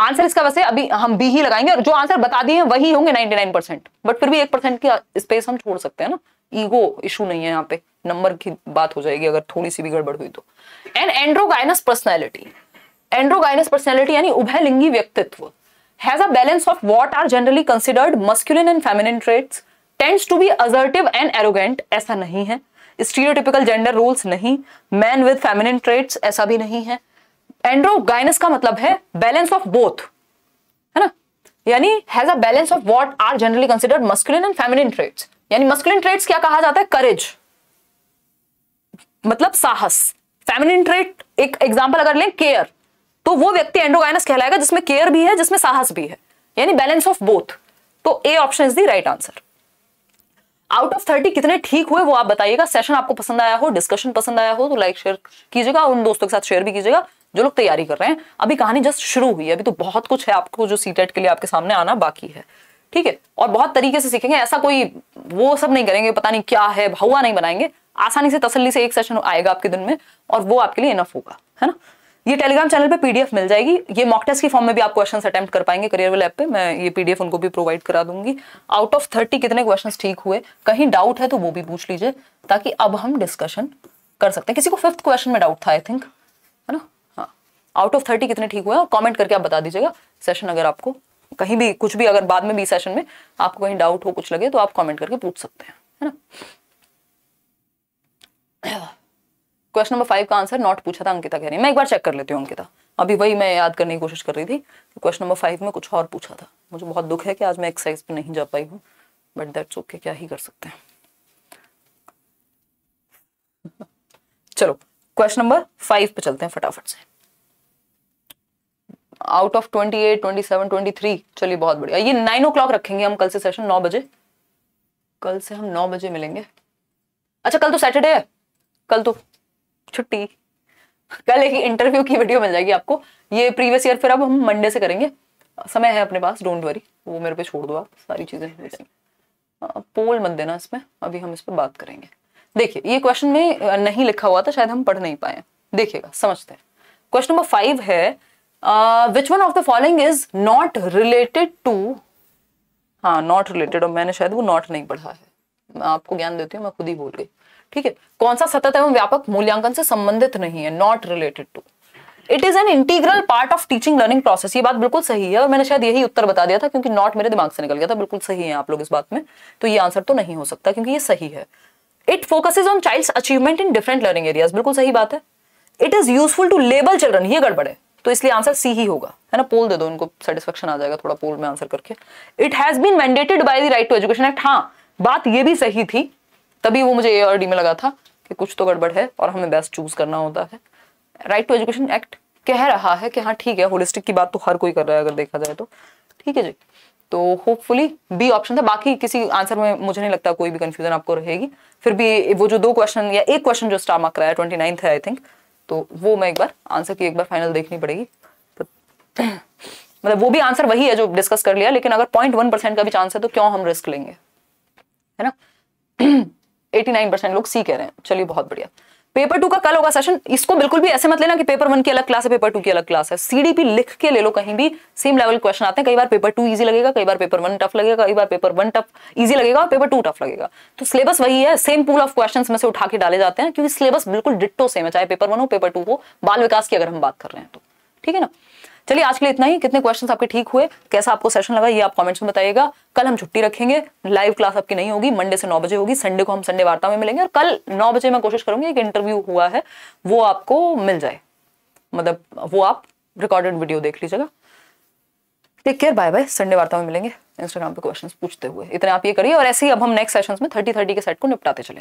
आंसर इसका वैसे अभी हम बी ही लगाएंगे और जो आंसर बता दिए वही होंगे 99 बट फिर भी एक परसेंट की स्पेस हम छोड़ सकते हैं ना ईगो इशू नहीं है यहाँ पे नंबर की बात हो जाएगी अगर थोड़ी सी भी गड़बड़ हुई तो and androgynous personality androgynous personality यानी उभयलिंगी व्यक्तित्व has a balance of what are generally considered masculine and feminine traits tends to be assertive and arrogant ऐसा नहीं है स्टीरियोटिपिकल जेंडर रोल्स नहीं मैन विद फेमिनिन ट्रेट्स ऐसा भी नहीं है एंड्रोगाइनस का मतलब है बैलेंस ऑफ बोथ है ना यानी has a balance of what are generally considered masculine and feminine traits यानी मस्कुलिन ट्रेड्स क्या कहा जाता है करेज मतलब साहस फेमिनिन ट्रेड एक एग्जांपल अगर लें केयर तो वो व्यक्ति एंड्रोगाइनस कहलाएगा जिसमें केयर भी है जिसमें साहस भी है यानी बैलेंस ऑफ बोथ तो A option is the right answer out of thirty कितने ठीक हुए वो आप बताइएगा सेशन आपको पसंद आया हो डिस्कशन पसंद आया हो तो लाइक शेयर कीजिएगा उन दोस्तों के साथ शेयर भी कीजिएगा जो लोग तैयारी कर रहे हैं अभी कहानी जस्ट शुरू हुई है अभी तो बहुत कुछ है आपको जो सी के लिए आपके सामने आना बाकी है ठीक है और बहुत तरीके से सीखेंगे ऐसा कोई वो सब नहीं करेंगे पता नहीं क्या है भगवा नहीं बनाएंगे आसानी से तसल्ली से एक सेशन आएगा आपके दिन में और वो आपके लिए इनफ होगा है ना ये टेलीग्राम चैनल पे पीडीएफ मिल जाएगी ये मॉक टेस्ट की फॉर्म में भी आप क्वेश्चंस अटेम्प्ट कर पाएंगे करियर वेल ऐप पे मैं ये पीडीएफ उनको भी प्रोवाइड करा दूंगी आउट ऑफ थर्टी कितने क्वेश्चंस ठीक हुए कहीं डाउट है तो वो भी पूछ लीजिए ताकि अब हम डिस्कशन कर सकते हैं किसी को फिफ्थ क्वेश्चन में डाउट था I think out of thirty कितने ठीक हुए और कमेंट करके आप बता दीजिएगा सेशन अगर आपको कहीं भी कुछ भी अगर बाद में भी सेशन में आपको कहीं डाउट हो कुछ लगे तो आप कमेंट करके पूछ सकते हैं है ना क्वेश्चन नंबर फाइव का आंसर नॉट पूछा था अंकिता कह रही मैं एक बार चेक कर लेती हूँ अंकिता अभी वही मैं याद करने की कोशिश कर रही थी क्वेश्चन नंबर फाइव में कुछ और पूछा था मुझे बहुत दुख है कि आज मैं एक्सरसाइज पे नहीं जा पाई हूँ बट दैट्स ओके क्या ही कर सकते हैं चलो क्वेश्चन नंबर फाइव पे चलते हैं फटाफट से out of twenty eight twenty seven twenty three चलिए बहुत बढ़िया ये नाइन ओ क्लॉक रखेंगे हम कल से सेशन नौ बजे कल से हम नौ बजे मिलेंगे अच्छा कल तो सैटरडे है कल तो छुट्टी कल एक इंटरव्यू की वीडियो मिल जाएगी आपको ये प्रीवियस ईयर फिर अब हम मंडे से करेंगे समय है अपने पास डोंट वरी वो मेरे पे छोड़ दो आप सारी चीज़ें मिल जाएंगी पोल मत देना इसमें अभी हम इस पर बात करेंगे देखिए ये क्वेश्चन में नहीं लिखा हुआ था शायद हम पढ़ नहीं पाए देखिएगा समझते हैं क्वेश्चन नंबर फाइव है which one of the following is not related to हाँ नॉट रिलेटेड और मैंने शायद वो नॉट नहीं पढ़ा है मैं आपको ज्ञान देती हूँ मैं खुद ही बोल गई ठीक है कौन सा सतत एवं व्यापक मूल्यांकन से संबंधित नहीं है not related to it is an integral part of teaching learning process ये बात बिल्कुल सही है और मैंने शायद यही उत्तर बता दिया था क्योंकि नॉट मेरे दिमाग से निकल गया था बिल्कुल सही है आप लोग इस बात में तो ये आंसर तो नहीं हो सकता क्योंकि ये सही है it focuses on child achievement in different learning areas बिल्कुल सही बात है it is useful to label children ये गड़बड़ है तो इसलिए आंसर सी ही होगा है ना पोल दे दो इनको सेटिस्फेक्शन आ जाएगा थोड़ा पोल में आंसर करके it has been mandated by the right to education act हाँ बात ये भी सही थी तभी वो मुझे ए और डी में लगा था कि कुछ तो गड़बड़ है और हमें बेस्ट चूज करना होता है राइट टू एजुकेशन एक्ट कह रहा है कि हाँ ठीक है होलिस्टिक की बात तो हर कोई कर रहा है अगर देखा जाए तो ठीक है जी तो होपफुली बी ऑप्शन था बाकी किसी आंसर में मुझे नहीं लगता कोई भी कंफ्यूजन आपको रहेगी फिर भी वो जो दो क्वेश्चन या एक क्वेश्चन जो स्टार मार्क कराया ट्वेंटी नाइन्थ है आई थिंक तो वो मैं एक बार आंसर की एक बार फाइनल देखनी पड़ेगी तो मतलब वो भी आंसर वही है जो डिस्कस कर लिया लेकिन अगर पॉइंट वन परसेंट का भी चांस है तो क्यों हम रिस्क लेंगे है ना एटी नाइन परसेंट लोग सी कह रहे हैं चलिए बहुत बढ़िया पेपर टू का कल होगा सेशन इसको बिल्कुल भी ऐसे मत लेना कि पेपर वन की अलग क्लास है पेपर टू की अलग क्लास है सीडीपी लिख के ले लो कहीं भी सेम लेवल क्वेश्चन आते हैं कई बार पेपर टू इजी लगेगा कई बार पेपर वन टफ लगेगा कई बार पेपर वन टफ इजी लगेगा और पेपर टू टफ लगेगा तो सिलेबस वही है सेम पूल ऑफ क्वेश्चन में से उठा के डाले जाते हैं क्योंकि सिलेबस बिल्कुल डिट्टो सेम है चाहे पेपर वन हो पेपर टू हो बाल विकास की अगर हम बात कर रहे हैं तो ठीक है ना चलिए आज के लिए इतना ही कितने क्वेश्चन आपके ठीक हुए कैसा आपको सेशन लगा ये आप कॉमेंट्स में बताइएगा कल हम छुट्टी रखेंगे लाइव क्लास आपकी नहीं होगी मंडे से नौ बजे होगी संडे को हम संडे वार्ता में मिलेंगे और कल नौ बजे मैं कोशिश करूंगी एक इंटरव्यू हुआ है वो आपको मिल जाए मतलब वो आप रिकॉर्डेड वीडियो देख लीजिएगा take care bye bye Sunday वार्ता में मिलेंगे इंस्टाग्राम पे क्वेश्चंस पूछते हुए इतने आप ये करिए और ऐसे ही अब हम नेक्स्ट सेशंस में थर्टी थर्टी के सेट को निपटाते चले